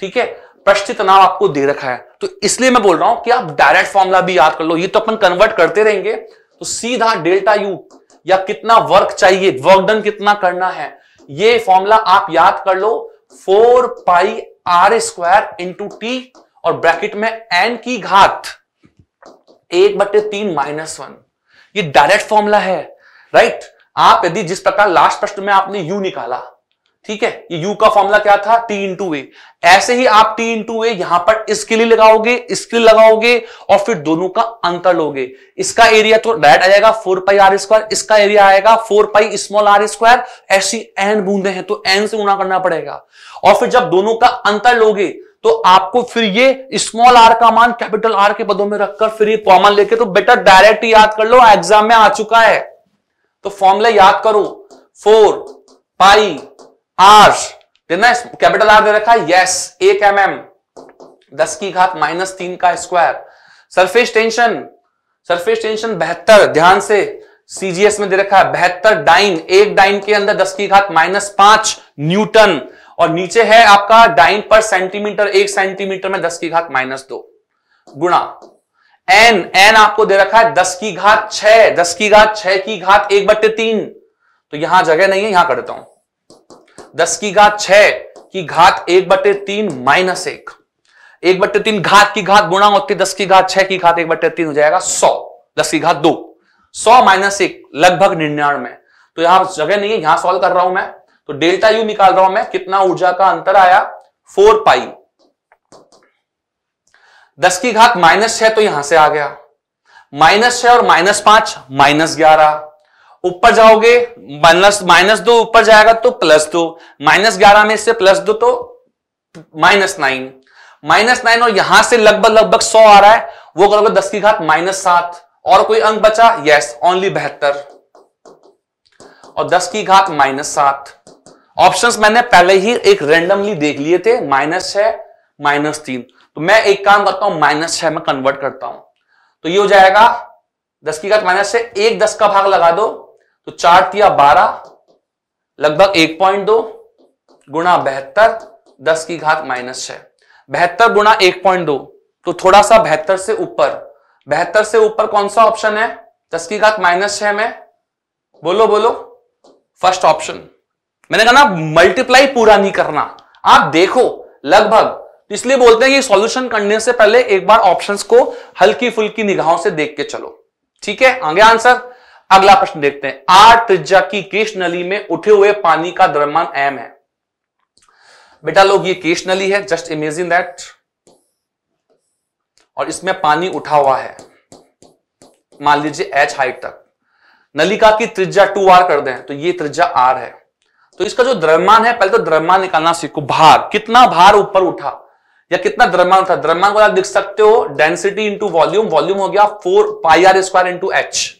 ठीक है प्रश्न तनाव आपको दे रखा है तो इसलिए मैं बोल रहा हूं कि आप डायरेक्ट फॉर्मूला भी याद कर लो ये तो अपन कन्वर्ट करते रहेंगे तो सीधा डेल्टा यू या कितना वर्क चाहिए वर्क डन कितना करना है ये फॉर्मूला आप याद कर लो four pi R square into T और ब्रैकेट में एन की घात एक बटे तीन माइनस वन ये डायरेक्ट फॉर्मूला है राइट आप यदि जिस प्रकार लास्ट प्रश्न में आपने यू निकाला ठीक है ये u का फॉर्मूला क्या था t इंटू ए ऐसे ही आप t इंटू ए यहां पर इसके लिए लगाओगे इसके लिए लगाओगे और फिर दोनों का अंतर लोगे इसका एरिया तो डायरेक्ट आ जाएगा फोर पाई आर स्क्वायर इसका एरिया आएगा four pi small r square ऐसी एन बूंदे हैं तो एन से गुना करना पड़ेगा और फिर जब दोनों का अंतर लोगे तो आपको फिर ये स्मॉल आर का मान कैपिटल आर के पदों में रखकर फिर ये कॉमन लेके तो बेटर डायरेक्ट याद कर लो एग्जाम में आ चुका है तो फॉर्मूला याद करो फोर पाई आर देना कैपिटल आर दे रखा है यस एक एम एम दस की घात माइनस तीन का square surface tension surface tension बेहतर ध्यान से सीजीएस में दे रखा है बेहतर डाइन एक डाइन के अंदर दस की घात माइनस पांच न्यूटन और नीचे है आपका डाइन पर सेंटीमीटर एक सेंटीमीटर में दस की घात माइनस दो गुणा एन एन आपको दे रखा है दस की घात छह दस की घात छह की घात एक बट्टे तीन तो यहां जगह नहीं है यहां कर देता हूं दस की घात छ की घात एक बटे तीन माइनस एक एक बटे तीन घात की घात गुणा होती दस की घात छह की घात एक बटे तीन हो जाएगा सौ दस की घात दो सौ माइनस एक लगभग निन्यानवे तो यहां जगह नहीं है यहां सॉल्व कर रहा हूं मैं तो डेल्टा यू निकाल रहा हूं मैं कितना ऊर्जा का अंतर आया फोर पाई दस की घात माइनस छह तो यहां से आ गया माइनस छह और माइनस पांच माइनस ग्यारह ऊपर जाओगे माइनस माइनस दो ऊपर जाएगा तो प्लस दो माइनस ग्यारह में से प्लस दो तो माइनस नाइन माइनस नाइन और यहां से लगभग लगभग सौ आ रहा है वो करोगे दस की घात माइनस सात और कोई अंक बचा यस ओनली बेहतर और दस की घात माइनस सात ऑप्शन मैंने पहले ही एक रेंडमली देख लिए थे माइनस छह माइनस तीन तो मैं एक काम करता हूं माइनस छह में कन्वर्ट करता हूं तो ये हो जाएगा दस की घात माइनस छह एक दस का भाग लगा दो तो चार तिया बारह लगभग एक पॉइंट दो गुणा बहत्तर दस की घात माइनस छह बहत्तर गुणा एक पॉइंट दो तो थोड़ा सा बेहतर से ऊपर बेहतर से ऊपर कौन सा ऑप्शन है दस की घात माइनस छह में बोलो बोलो फर्स्ट ऑप्शन मैंने कहा ना मल्टीप्लाई पूरा नहीं करना आप देखो लगभग तो इसलिए बोलते हैं कि सॉल्यूशन करने से पहले एक बार ऑप्शंस को हल्की फुल्की निगाहों से देख के चलो ठीक है आगे आंसर अगला प्रश्न देखते हैं आर त्रिज्या की केश नली में उठे हुए पानी का द्रव्यमान एम है बेटा लोग ये केश नली है जस्ट इमेजिन दैट और इसमें पानी उठा हुआ है मान लीजिए एच हाइट तक नलिका की त्रिज्या टू आर कर दें तो ये त्रिज्या आर है तो इसका जो द्रव्यमान है पहले तो द्रव्यमान निकालना सीखो भार कितना भार ऊपर उठा या कितना द्रव्यमान उठा द्रव्यमान को आप लिख सकते हो डेंसिटी इंटू वॉल्यूम वॉल्यूम हो गया four pi R square into H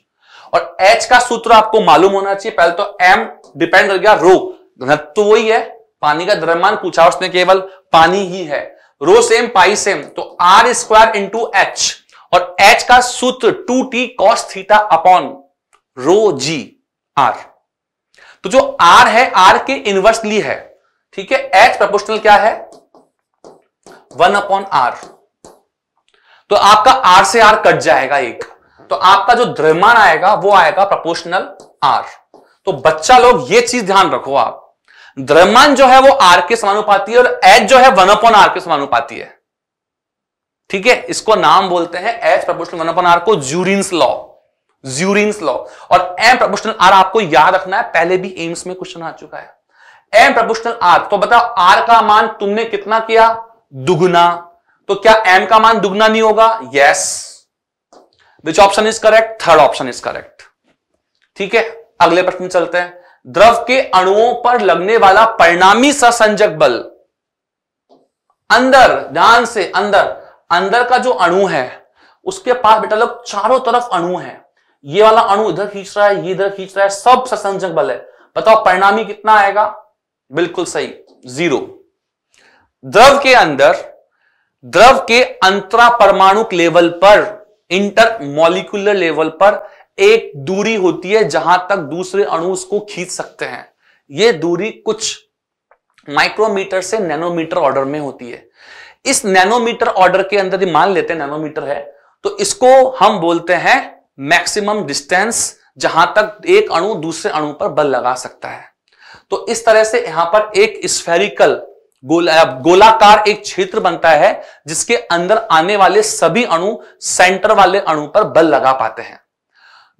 और एच का सूत्र आपको मालूम होना चाहिए पहले तो एम डिपेंड कर गया रो घनत्व तो वही है पानी का द्रव्यमान पूछा उसने केवल पानी ही है रो सेम पाई सेम तो आर स्क्वायर इंटू एच और एच का सूत्र two T cos theta upon rho G R तो जो आर है आर के इनवर्सली है ठीक है एच प्रपोर्शनल क्या है वन अपॉन आर तो आपका आर से आर कट जाएगा एक तो आपका जो द्रव्यमान आएगा वो आएगा प्रपोशनल आर तो बच्चा लोग ये चीज ध्यान रखो आप द्रव्यमान जो है वो आर के समानुपाती है और एच जो है वन अपॉन आर के समानुपाती है ठीक है इसको नाम बोलते हैं H proportional one upon R को ज्यूरिन्स लॉ ज्यूरिन्स लॉ और एम प्रपोर्शनल आर आपको याद रखना है पहले भी एम्स में क्वेश्चन आ चुका है एम प्रपोर्शनल आर तो बताओ आर का मान तुमने कितना किया दुगुना तो क्या एम का मान दुगना नहीं होगा yes yes. Which option is correct third option is correct ठीक है अगले प्रश्न चलते हैं द्रव के अणुओं पर लगने वाला परिणामी ससंजक बल अंदर ध्यान से अंदर अंदर का जो अणु है उसके पास बेटा लोग चारों तरफ अणु है ये वाला अणु इधर खींच रहा है ये इधर खींच रहा है सब ससंजक बल है बताओ परिणामी कितना आएगा बिल्कुल सही जीरो द्रव के अंदर द्रव के अंतरा परमाणु लेवल पर इंटरमोलिकुलर लेवल पर एक दूरी होती है जहां तक दूसरे अणु उसको खींच सकते हैं यह दूरी कुछ माइक्रोमीटर से नैनोमीटर ऑर्डर में होती है इस नैनोमीटर ऑर्डर के अंदर मान लेते हैं नैनोमीटर है तो इसको हम बोलते हैं मैक्सिमम डिस्टेंस जहां तक एक अणु दूसरे अणु पर बल लगा सकता है तो इस तरह से यहां पर एक स्फेरिकल गोला गोलाकार एक क्षेत्र बनता है जिसके अंदर आने वाले सभी अणु सेंटर वाले अणु पर बल लगा पाते हैं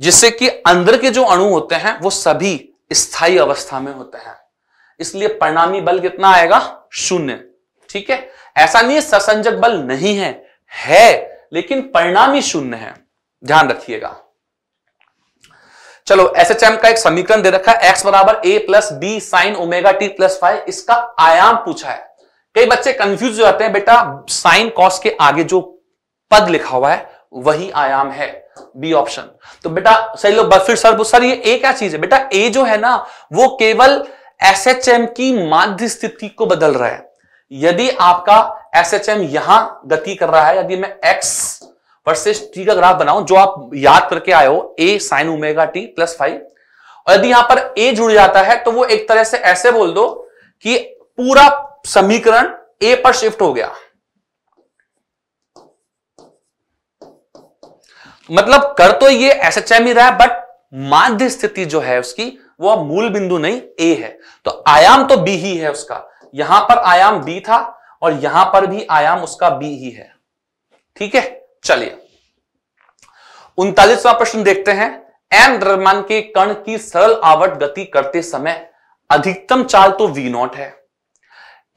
जिससे कि अंदर के जो अणु होते हैं वो सभी स्थायी अवस्था में होते हैं इसलिए परिणामी बल कितना आएगा शून्य ठीक है ऐसा नहीं है ससंजक बल नहीं है है लेकिन परिणामी शून्य है ध्यान रखिएगा चलो एसएचएम का एक समीकरण दे रखा है एक्स बराबर A plus B sine omega T plus five इसका आयाम पूछा है कई बच्चे कंफ्यूज हो जाते हैं बेटा साइन कॉस के आगे जो पद लिखा हुआ है वही आयाम है बी ऑप्शन तो बेटा सही लोग फिर सर सर ये ए क्या चीज है बेटा ए जो है ना वो केवल एसएचएम की माध्य स्थिति को बदल रहा है यदि आपका एसएचएम यहां गति कर रहा है यदि मैं एक्स वर्सेस टी का ग्राफ बनाऊं जो आप याद करके आए हो A sine omega T plus five और यदि यहां पर ए जुड़ जाता है तो वो एक तरह से ऐसे बोल दो कि पूरा समीकरण ए पर शिफ्ट हो गया मतलब कर तो ये एस एम ही रहा है बट माध्य स्थिति जो है उसकी वो मूल बिंदु नहीं ए है तो आयाम तो बी ही है उसका यहां पर आयाम बी था और यहां पर भी आयाम उसका बी ही है ठीक है चलिए उनतालीसवा प्रश्न देखते हैं एम द्रव्यमान के कण की सरल आवर्त गति करते समय अधिकतम चाल तो वी नॉट है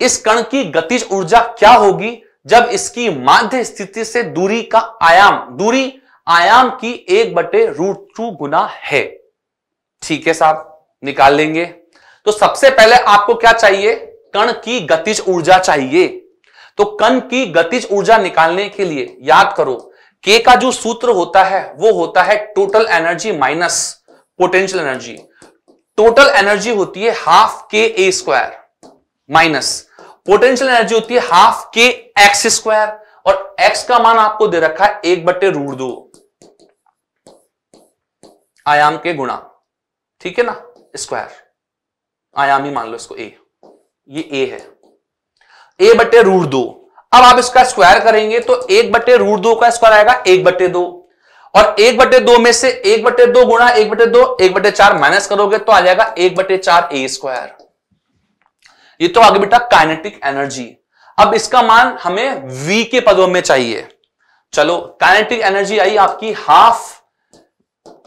इस कण की गतिज ऊर्जा क्या होगी जब इसकी माध्य स्थिति से दूरी का आयाम दूरी आयाम की एक बटे रूट टू गुना है ठीक है साहब निकाल लेंगे तो सबसे पहले आपको क्या चाहिए कण की गतिज ऊर्जा चाहिए तो कण की गतिज ऊर्जा निकालने के लिए याद करो के का जो सूत्र होता है वो होता है total energy minus potential energy total energy होती है half K A square minus potential energy होती है हाफ के एक्स स्क्वायर और एक्स का मान आपको दे रखा है एक बट्टे रूढ़ दो आयाम के गुणा ठीक है ना स्क्वायर आयाम ही मान लो इसको ए ये ए है ए बटे रूट दो अब आप इसका स्क्वायर करेंगे तो एक बटे रूट दो का स्क्वायर आएगा एक बटे दो और एक बटे दो में से एक बटे दो गुणा एक बटे दो एक बटे चार माइनस करोगे तो आ जाएगा एक बटे चार ए स्क्वायर ये तो आगे बेटा काइनेटिक एनर्जी अब इसका मान हमें वी के पदों में चाहिए चलो काइनेटिक एनर्जी आई आपकी हाफ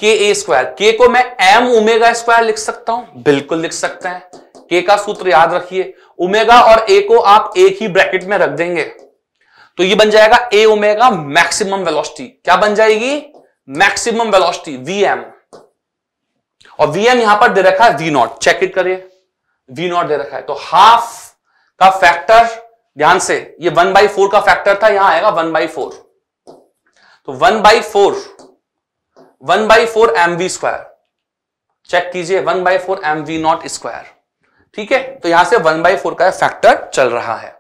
के ए स्क्वायर के को मैं एम उमेगा स्क्वायर लिख सकता हूं बिल्कुल लिख सकते हैं के का सूत्र याद रखिए ओमेगा और ए को आप एक ही ब्रैकेट में रख देंगे तो ये बन जाएगा ए ओमेगा मैक्सिमम वेलोसिटी क्या बन जाएगी मैक्सिमम वेलोसिटी वीएम और वीएम यहां पर दे रखा है वी नॉट चेक इट करिए वी नॉट दे रखा है तो हाफ का फैक्टर ध्यान से ये वन बाई फोर का फैक्टर था यहां आएगा वन बाई फोर तो one by four one by four M V square check कीजिए one by four M V nought square ठीक है तो यहां से वन बाई फोर का फैक्टर चल रहा है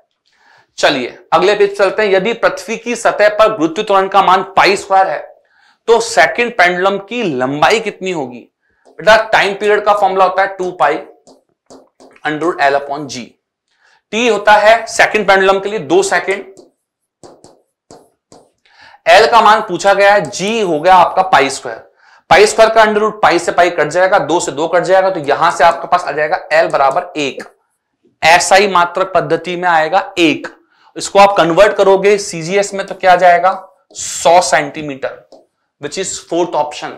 चलिए अगले पेज चलते हैं यदि पृथ्वी की सतह पर गुरुत्व त्वरण का मान पाई स्क्वायर है तो सेकंड पेंडुलम की लंबाई कितनी होगी बेटा टाइम पीरियड का फॉर्मूला होता है two pi under L upon G T होता है सेकंड पेंडुलम के लिए दो सेकंड एल का मान पूछा गया है जी हो गया आपका पाई स्क्वायर पाई स्क्वायर का अंडर रूट पाई से पाई कट जाएगा दो से दो कट जाएगा तो यहां से आपके पास आ जाएगा एल बराबर एक ऐसा ही मात्र पद्धति में आएगा एक इसको आप कन्वर्ट करोगे सीजीएस में तो क्या जाएगा सौ centimetre which is fourth option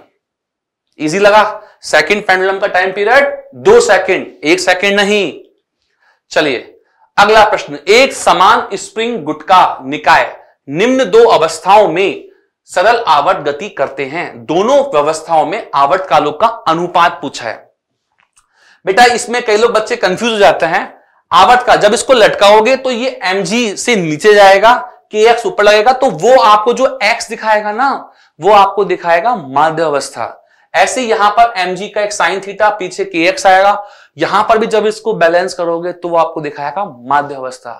easy लगा सेकंड पेंडुलम का टाइम पीरियड दो सेकंड एक सेकंड नहीं चलिए अगला प्रश्न एक समान स्प्रिंग गुटका निकाय निम्न दो अवस्थाओं में सरल आवर्त गति करते हैं दोनों व्यवस्थाओं में आवर्त कालों का अनुपात पूछा है बेटा इसमें कई लोग बच्चे कंफ्यूज हो जाते हैं आवर्त का जब इसको लटकाओगे तो ये एम से नीचे जाएगा के एक्स ऊपर लगेगा तो वो आपको जो एक्स दिखाएगा ना वो आपको दिखाएगा माध्य अवस्था ऐसे यहां पर एम का एक साइन थीटा पीछे के एक्स आएगा यहां पर भी जब इसको बैलेंस करोगे तो वो आपको दिखाएगा माध्य अवस्था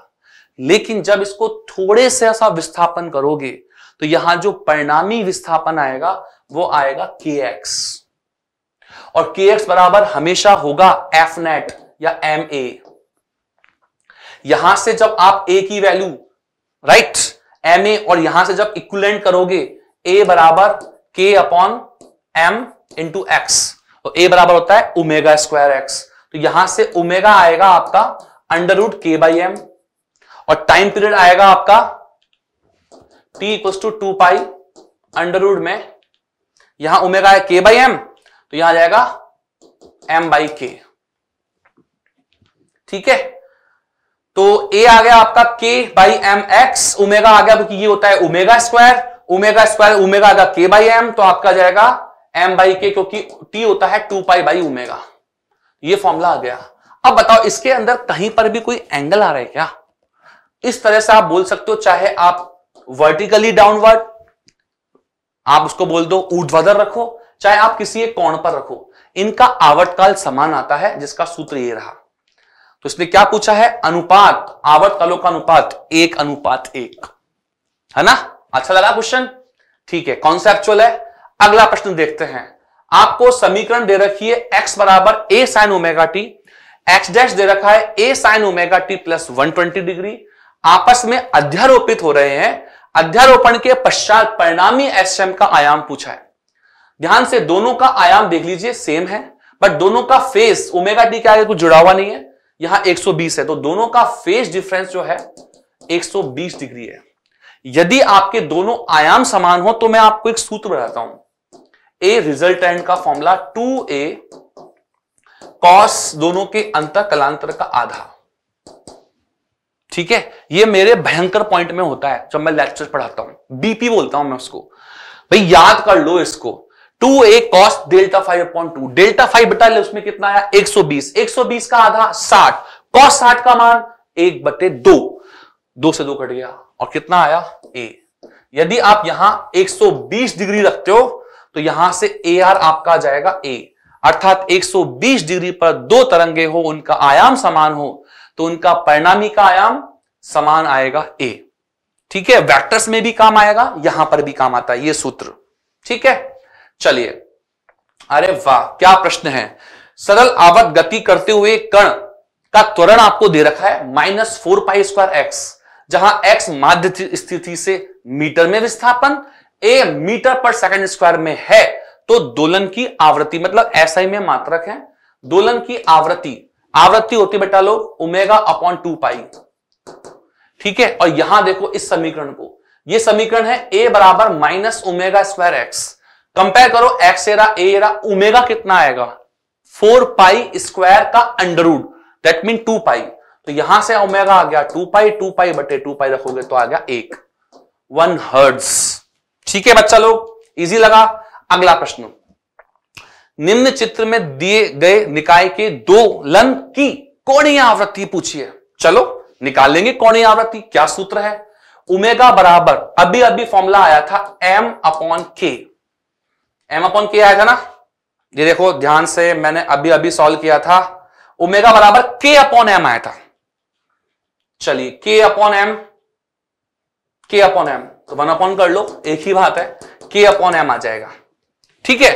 लेकिन जब इसको थोड़े से ऐसा विस्थापन करोगे तो यहां जो परिणामी विस्थापन आएगा वो आएगा के एक्स और के एक्स बराबर हमेशा होगा एफ नेट या एम ए यहां से जब आप ए की वैल्यू राइट एम ए और यहां से जब इक्वलेंट करोगे ए बराबर K upon M into X A बराबर होता है ओमेगा स्क्वायर एक्स तो यहां से ओमेगा आएगा आपका under root K by M और टाइम पीरियड आएगा आपका T equal to two pi under root में यहां उमेगा है के बाई एम तो यहां जाएगा एम बाई के ठीक है तो ए आ गया आपका K by M X omega आ गया क्योंकि ये होता है omega square omega square omega आ के बाई एम तो आपका जाएगा एम बाई के क्योंकि टी होता है टू पाई बाई उमेगा ये फॉर्मूला आ गया अब बताओ इसके अंदर कहीं पर भी कोई एंगल आ रहा है क्या इस तरह से आप बोल सकते हो चाहे आप वर्टिकली डाउनवर्ड आप उसको बोल दो ऊर्ध्वाधर रखो चाहे आप किसी एक कोण पर रखो इनका आवर्तकाल समान आता है जिसका सूत्र ये रहा तो इसने क्या पूछा है अनुपात आवर्तकालों का अनुपात एक अनुपात एक है ना अच्छा लगा क्वेश्चन ठीक है कॉन्सेप्चुअल है अगला प्रश्न देखते हैं आपको समीकरण दे रखी है एक्स बराबर ए sine omega T X dash दे रखा है A sine omega T plus one twenty degree आपस में अध्यारोपित हो रहे हैं अध्यारोपण के पश्चात परिणामी एसएम का आयाम पूछा है ध्यान से दोनों का आयाम देख लीजिए सेम है बट दोनों का फेस ओमेगा टी के आगे कुछ जुड़ा हुआ नहीं है यहां 120 है तो दोनों का फेस डिफरेंस जो है 120 डिग्री है यदि आपके दोनों आयाम समान हो तो मैं आपको एक सूत्र बताता हूं ए रिजल्टेंट का फॉर्मूला टू ए कॉस दोनों के अंतर कलांतर का आधा ठीक है ये मेरे भयंकर पॉइंट में होता है जब मैं लेक्चर पढ़ाता हूं बीपी बोलता हूं मैं उसको भाई याद कर लो इसको two A cos delta phi upon two delta phi बटा ले उसमें कितना आया 120 120 का आधा 60 कॉस 60 का मान एक बटे दो दो से दो कट गया और कितना आया ए यदि आप यहां 120 डिग्री रखते हो तो यहां से ए आर आपका जाएगा ए अर्थात 120 डिग्री पर दो तरंगे हो उनका आयाम समान हो तो उनका परिणामी का आयाम समान आएगा ए ठीक है वेक्टर्स में भी काम आएगा यहां पर भी काम आता है ये सूत्र ठीक है चलिए अरे वाह क्या प्रश्न है सरल आवत गति करते हुए कण का त्वरण आपको दे रखा है minus four pi square x जहां एक्स माध्य स्थिति से मीटर में विस्थापन a metre per second square में है तो दोलन की आवृत्ति मतलब ही में मात्रक है दोलन की आवृत्ति आवृत्ति होती है बेटा लो ओमेगा अपॉन टू पाई ठीक है और यहां देखो इस समीकरण को ये समीकरण है ए बराबर minus omega square x compare करो एक्स एरा एरा ओमेगा कितना आएगा फोर पाई स्क्वायर का अंडरवुड दैट मीन टू पाई तो यहां से ओमेगा आ गया टू पाई टू पाई बटे टू पाई रखोगे तो आ गया एक वन हर्ड्स ठीक है बच्चा लोग इजी लगा अगला प्रश्न निम्न चित्र में दिए गए निकाय के दो लन की कोणीय आवृत्ति पूछिए चलो निकाल लेंगे कोणीय आवृत्ति क्या सूत्र है उमेगा बराबर अभी अभी फॉर्मूला आया था m upon k m upon k आया था ना ये देखो ध्यान से मैंने अभी अभी सॉल्व किया था उमेगा बराबर के अपॉन एम आया था चलिए k upon m k upon m तो वन अपॉन कर लो एक ही बात है के अपॉन एम आ जाएगा ठीक है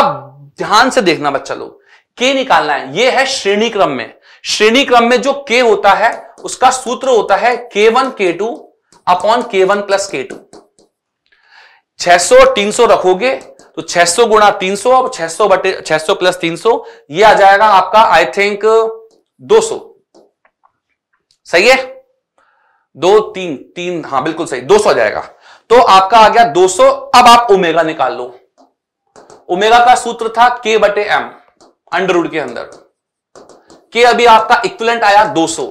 अब ध्यान से देखना बच्चा लोग के निकालना है ये है श्रेणी क्रम में श्रेणी क्रम में जो के होता है उसका सूत्र होता है के वन के टू अपॉन के वन प्लस के टू छह सौ तीन सौ रखोगे तो छह सौ गुणा तीन सौ और छह सौ बटे छह सौ प्लस तीन सौ यह आ जाएगा आपका आई थिंक दो सौ सही है दो तीन तीन हाँ बिल्कुल सही दो सौ आ जाएगा तो आपका आ गया दो सौ अब आप ओमेगा निकाल लो ओमेगा का सूत्र था के बटे एम अंडर के अंदर के अभी आपका इक्वलेंट आया 200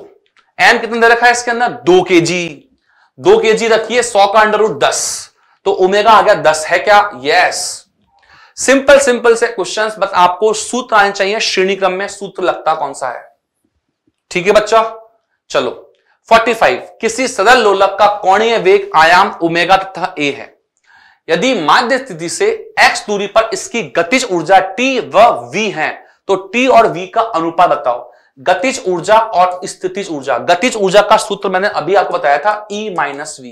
एम कितने रखा है इसके अंदर दो के जी दो के जी रखिए सौ का अंडर रूट दस तो ओमेगा आ गया 10 है क्या यस सिंपल सिंपल से क्वेश्चंस बस आपको सूत्र आने चाहिए श्रेणी क्रम में सूत्र लगता कौन सा है ठीक है बच्चा चलो 45 किसी सदर लोलक का कोणीय वेग आयाम उमेगा तथा ए है यदि माध्य स्थिति से x दूरी पर इसकी गतिज ऊर्जा t व v है तो t और v का अनुपात बताओ गतिज ऊर्जा और स्थितिज ऊर्जा गतिज ऊर्जा का सूत्र मैंने अभी आपको बताया था E माइनस वी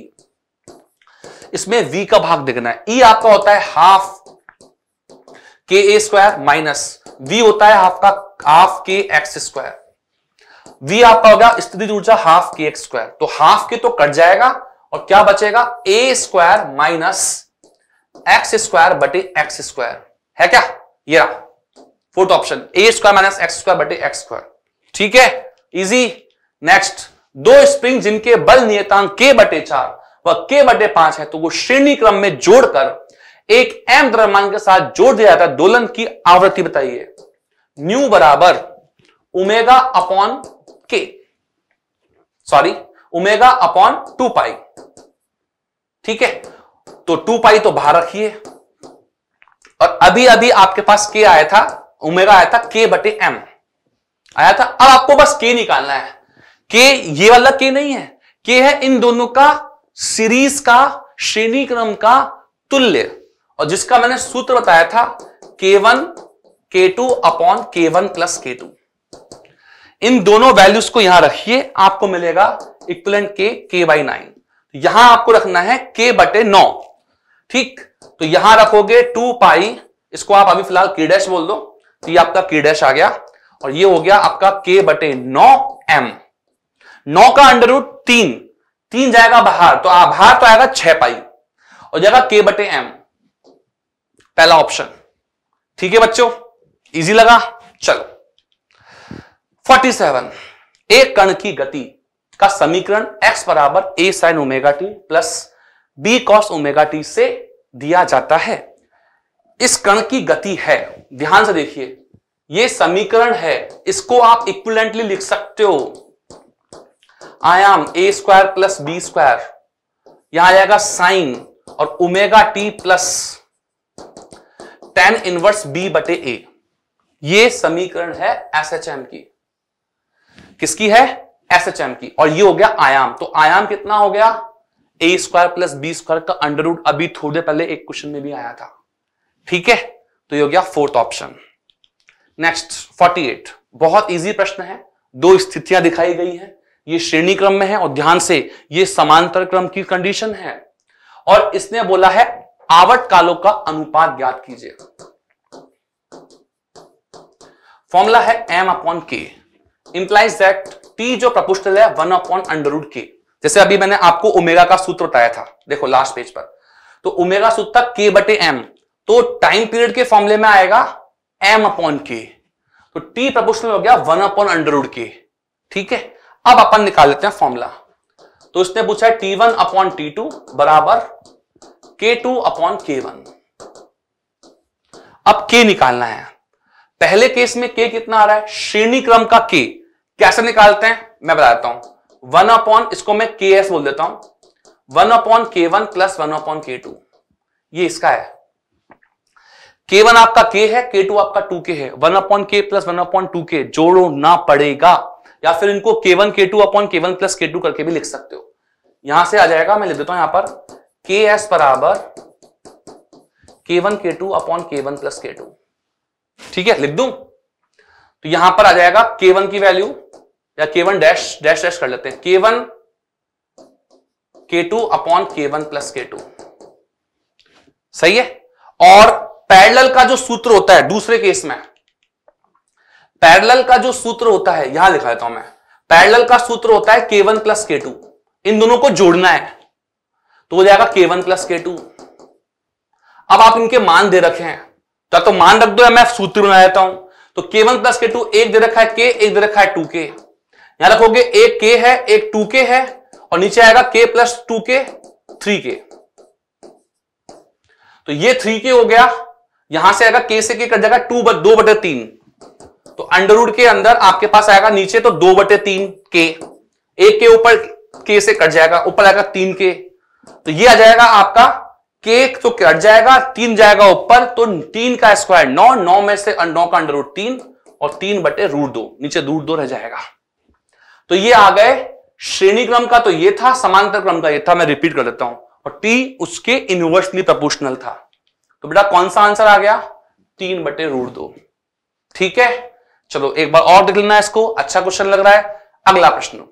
इसमें v का भाग देखना है E आपका होता है half K A square minus we होता है आपका हाफ के एक्स स्क्वायर वी आपका होगा स्थितिज ऊर्जा हाफ के एक्स स्क्वायर तो हाफ के तो कट जाएगा और क्या बचेगा a square minus x square बटे एक्स स्क्वायर है क्या ये रहा fourth option a square minus x square बटे एक्स स्क्वायर ठीक है इजी नेक्स्ट दो स्प्रिंग जिनके बल नियतांक के बटे चार व के बटे पांच है तो वो श्रेणी क्रम में जोड़कर एक एम द्रव्यमान के साथ जोड़ दिया जाता है दोलन की आवृत्ति बताइए न्यू बराबर omega upon k sorry omega upon two pi ठीक है तो टू पाई तो बाहर रखिए और अभी अभी आपके पास के आया था उमेगा आया था के बटे एम आया था अब आपको बस के निकालना है के ये वाला के नहीं है के है इन दोनों का सीरीज का श्रेणी क्रम का तुल्य और जिसका मैंने सूत्र बताया था k one k two upon के वन प्लस के टू इन दोनों वैल्यूज को यहां रखिए आपको मिलेगा इक्वलेंट के के बाई नाइन यहां आपको रखना है के बटे नौ ठीक तो यहां रखोगे टू पाई इसको आप अभी फिलहाल के डैश बोल दो तो ये आपका के डैश आ गया और ये हो गया आपका के बटे नौ एम नौ का अंडर रूट तीन तीन जाएगा बाहर तो बाहर तो आएगा छह पाई और जाएगा के बटे एम पहला ऑप्शन ठीक है बच्चों इजी लगा चलो 47 एक कण की गति का समीकरण x बराबर ए sine omega T plus b cos omega t से दिया जाता है इस कण की गति है ध्यान से देखिए यह समीकरण है इसको आप इक्वलेंटली लिख सकते हो आयाम a square plus B square यहां आएगा साइन और omega T plus tan inverse b बटे ए ये समीकरण है एस एच एम की किसकी है एस एच एम की और ये हो गया आयाम तो आयाम कितना हो गया a square plus B square का अंडर रूट अभी थोड़ी देर पहले एक क्वेश्चन में भी आया था ठीक है तो ये हो गया फोर्थ ऑप्शन नेक्स्ट 48 बहुत इजी प्रश्न है दो स्थितियां दिखाई गई हैं ये श्रेणी क्रम में है और ध्यान से ये समांतर क्रम की कंडीशन है और इसने बोला है आवट कालों का अनुपात ज्ञात कीजिए फॉर्मूला है m upon k implies that t जो प्रपुष्टल है वन अपॉन अंडरवुड के जैसे अभी मैंने आपको ओमेगा का सूत्र बताया था देखो लास्ट पेज पर तो ओमेगा सूत्र था तो के बटे एम तो टाइम पीरियड के फॉर्मुले में आएगा एम अपॉन के तो टी प्रपोर्शनल हो गया वन अपॉन अंडरवुड के ठीक है अब अपन निकाल लेते हैं फॉर्मूला तो इसने पूछा t one upon t two बराबर के टू अपॉन के वन अब के निकालना है पहले केस में के कितना आ रहा है श्रेणी क्रम का के कैसे निकालते हैं मैं बताता हूं वन अपॉन इसको मैं के एस बोल देता हूं वन अपॉन के one plus one upon k two ये इसका है के वन आपका के है के टू आपका टू के है one upon k plus one upon two k जोड़ो ना पड़ेगा या फिर इनको k one k two upon के वन प्लस के टू करके भी लिख सकते हो यहां से आ जाएगा मैं लिख देता हूं यहां पर के एस बराबर k one k two upon के वन प्लस के टू ठीक है लिख दू तो यहां पर आ जाएगा के वन की वैल्यू या के वन डैश डैश डैश कर लेते हैं k one k two upon के वन प्लस के टू सही है और पैरेलल का जो सूत्र होता है दूसरे केस में पैरेलल का जो सूत्र होता है यहां लिखा देता हूं मैं पैरेलल का सूत्र होता है के वन प्लस के टू इन दोनों को जोड़ना है तो हो जाएगा के वन प्लस के टू अब आप इनके मान दे रखे हैं तो, तो मान रख दो मैं सूत्र बना देता हूं तो के वन प्लस के टू एक दे रखा है के एक दे रखा है टू के यहां रखोगे एक के है एक टू के है और नीचे आएगा के प्लस टू के थ्री के तो ये थ्री के हो गया यहां से आएगा के से के कट जाएगा टू बट दो बटे तीन तो अंडरवुड के अंदर आपके पास आएगा नीचे तो दो बटे तीन के एक के ऊपर के से कट जाएगा ऊपर आएगा तीन के तो ये आ जाएगा आपका के तो कट जाएगा तीन जाएगा ऊपर तो तीन का स्क्वायर नौ नौ में से नौ का अंडरवुड तीन और तीन बटे रूट दो नीचे रूट दो रह जाएगा तो ये आ गए श्रेणी क्रम का तो ये था समांतर क्रम का ये था मैं रिपीट कर देता हूं और टी उसके इनवर्सली प्रपोर्शनल था तो बेटा कौन सा आंसर आ गया तीन बटे रूट दो ठीक है चलो एक बार और देख लेना है इसको अच्छा क्वेश्चन लग रहा है अगला प्रश्न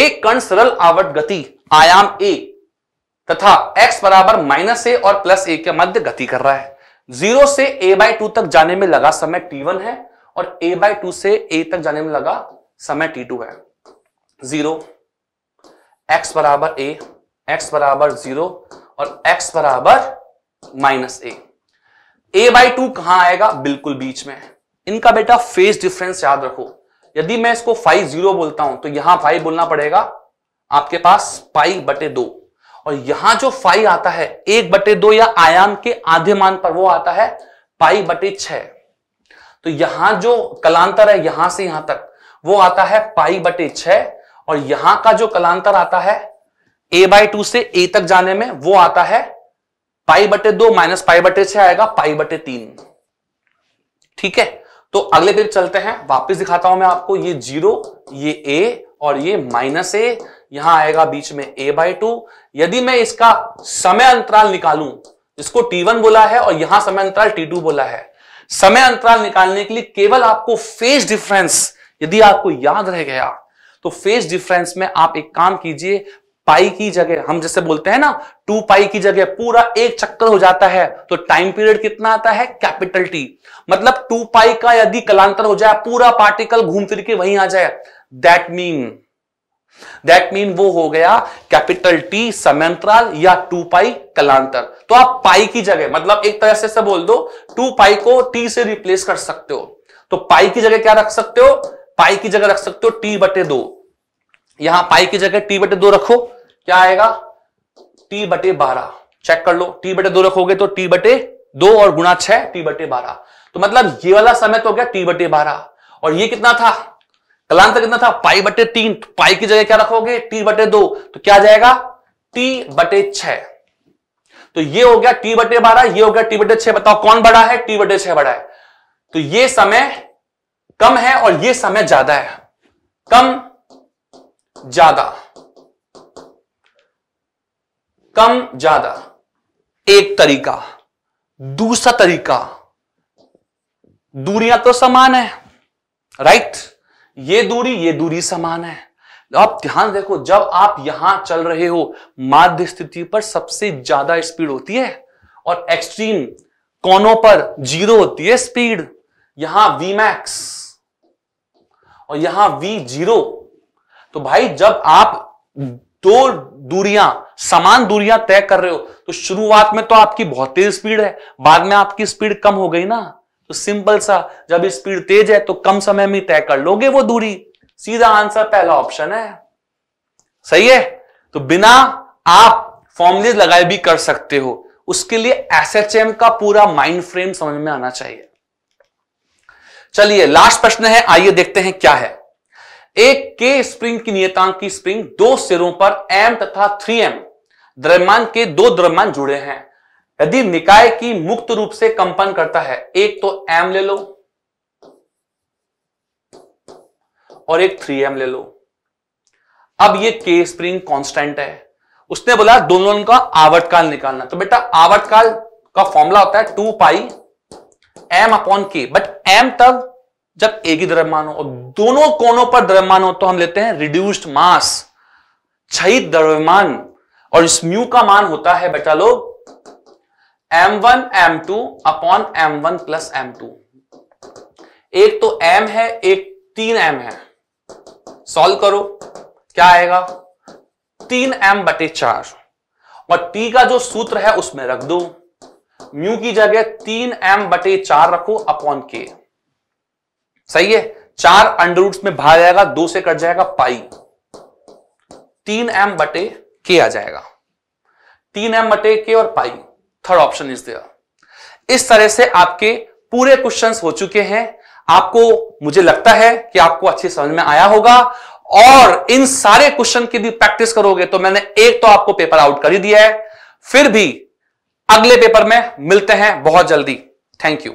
एक कण सरल आवर्त गति आयाम ए तथा एक्स बराबर माइनस ए और प्लस ए के मध्य गति कर रहा है जीरो से ए बाई टू तक जाने में लगा समय टी वन है और ए बाई टू से ए तक जाने में लगा समय टी टू है जीरो एक्स बराबर ए एक्स बराबर जीरो और एक्स बराबर minus a a by two कहां आएगा बिल्कुल बीच में इनका बेटा फेज डिफरेंस याद रखो यदि मैं इसको फाइव जीरो बोलता हूं तो यहां फाइव बोलना पड़ेगा आपके पास पाई बटे दो और यहां जो फाइव आता है एक बटे दो या आयाम के आधे मान पर वो आता है पाई बटे छ तो यहां जो कलांतर है यहां से यहां तक वो आता है पाई बटे छह और यहां का जो कलांतर आता है ए बाई टू से ए तक जाने में वो आता है पाई बटे दो माइनस पाई बटे छह आएगा पाई बटे तीन ठीक है तो अगले पेज चलते हैं वापस दिखाता हूं मैं आपको ये जीरो ये ए और ये माइनस ए यहां आएगा बीच में ए बाई टू यदि मैं इसका समय अंतराल निकालूं इसको T1 बोला है और यहां समय अंतराल T2 बोला है समय अंतराल निकालने के लिए केवल आपको फेज डिफरेंस यदि आपको याद रह गया तो फेज डिफरेंस में आप एक काम कीजिए पाई की जगह हम जैसे बोलते हैं ना टू पाई की जगह पूरा एक चक्कर हो जाता है तो टाइम पीरियड कितना आता है कैपिटल टी मतलब टू पाई का यदि कलांतर हो जाए पूरा पार्टिकल घूम फिर के वहीं आ जाए दैट मीन दैट मीन वो हो गया कैपिटल टी समयंतराल या टू पाई कलांतर तो आप पाई की जगह मतलब एक तरह से बोल दो टू पाई को टी से रिप्लेस कर सकते हो तो पाई की जगह क्या रख सकते हो पाई की जगह रख सकते हो टी बटे दो यहां पाई की जगह टी बटे दो रखो क्या आएगा टी बटे बारह चेक कर लो टी बटे दो रखोगे तो टी बटे दो और गुणा छह टी बटे बारह तो मतलब ये वाला समय तो गया टी बटे बारह और ये कितना था कलांतर कितना था पाई बटे तीन पाई की जगह क्या रखोगे टी बटे दो तो क्या जाएगा टी बटे छह तो ये हो गया टी बटे बारह ये हो गया टी बटे छह बताओ कौन बड़ा है टी बटे छह बड़ा है तो ये समय कम है और ये समय ज्यादा है कम ज्यादा कम ज्यादा एक तरीका दूसरा तरीका दूरियां तो समान है राइट ये दूरी ये दूरी समान है आप ध्यान देखो जब आप यहां चल रहे हो माध्य स्थिति पर सबसे ज्यादा स्पीड होती है और एक्सट्रीम कोनों पर जीरो होती है स्पीड यहां वीमैक्स और यहां v जीरो तो भाई जब आप दो दूरियां समान दूरियां तय कर रहे हो तो शुरुआत में तो आपकी बहुत तेज स्पीड है बाद में आपकी स्पीड कम हो गई ना तो सिंपल सा जब स्पीड तेज है तो कम समय में तय कर लोगे वो दूरी सीधा आंसर पहला ऑप्शन है सही है तो बिना आप फॉर्मुलेज लगाए भी कर सकते हो उसके लिए एस का पूरा माइंड फ्रेम समझ में आना चाहिए चलिए लास्ट प्रश्न है आइए देखते हैं क्या है एक के स्प्रिंग की नियतांक की स्प्रिंग दो सिरों पर एम तथा थ्री एम द्रव्यमान के दो द्रव्यमान जुड़े हैं यदि निकाय की मुक्त रूप से कंपन करता है एक तो एम ले लो और एक थ्री एम ले लो अब ये के स्प्रिंग कांस्टेंट है उसने बोला दोनों का आवर्तकाल निकालना तो बेटा आवर्तकाल का फॉर्मूला होता है two pi m upon k but m तब जब एक ही द्रव्यमान हो और दोनों कोनों पर द्रव्यमान हो तो हम लेते हैं रिड्यूस्ड मास छहित द्रव्यमान और इस म्यू का मान होता है बेटा लोग m one m two upon m one plus m two एक तो एम है एक तीन एम है सॉल्व करो क्या आएगा तीन एम बटे चार और टी का जो सूत्र है उसमें रख दो म्यू की जगह तीन एम बटे चार रखो अपॉन के सही है चार अंडर में भाग जाएगा दो से कट जाएगा पाई तीन एम बटे के आ जाएगा तीन एम बटे के और pi third option is there इस तरह से आपके पूरे क्वेश्चंस हो चुके हैं आपको मुझे लगता है कि आपको अच्छे समझ में आया होगा और इन सारे क्वेश्चन की भी प्रैक्टिस करोगे तो मैंने एक तो आपको पेपर आउट कर ही दिया है फिर भी अगले पेपर में मिलते हैं बहुत जल्दी थैंक यू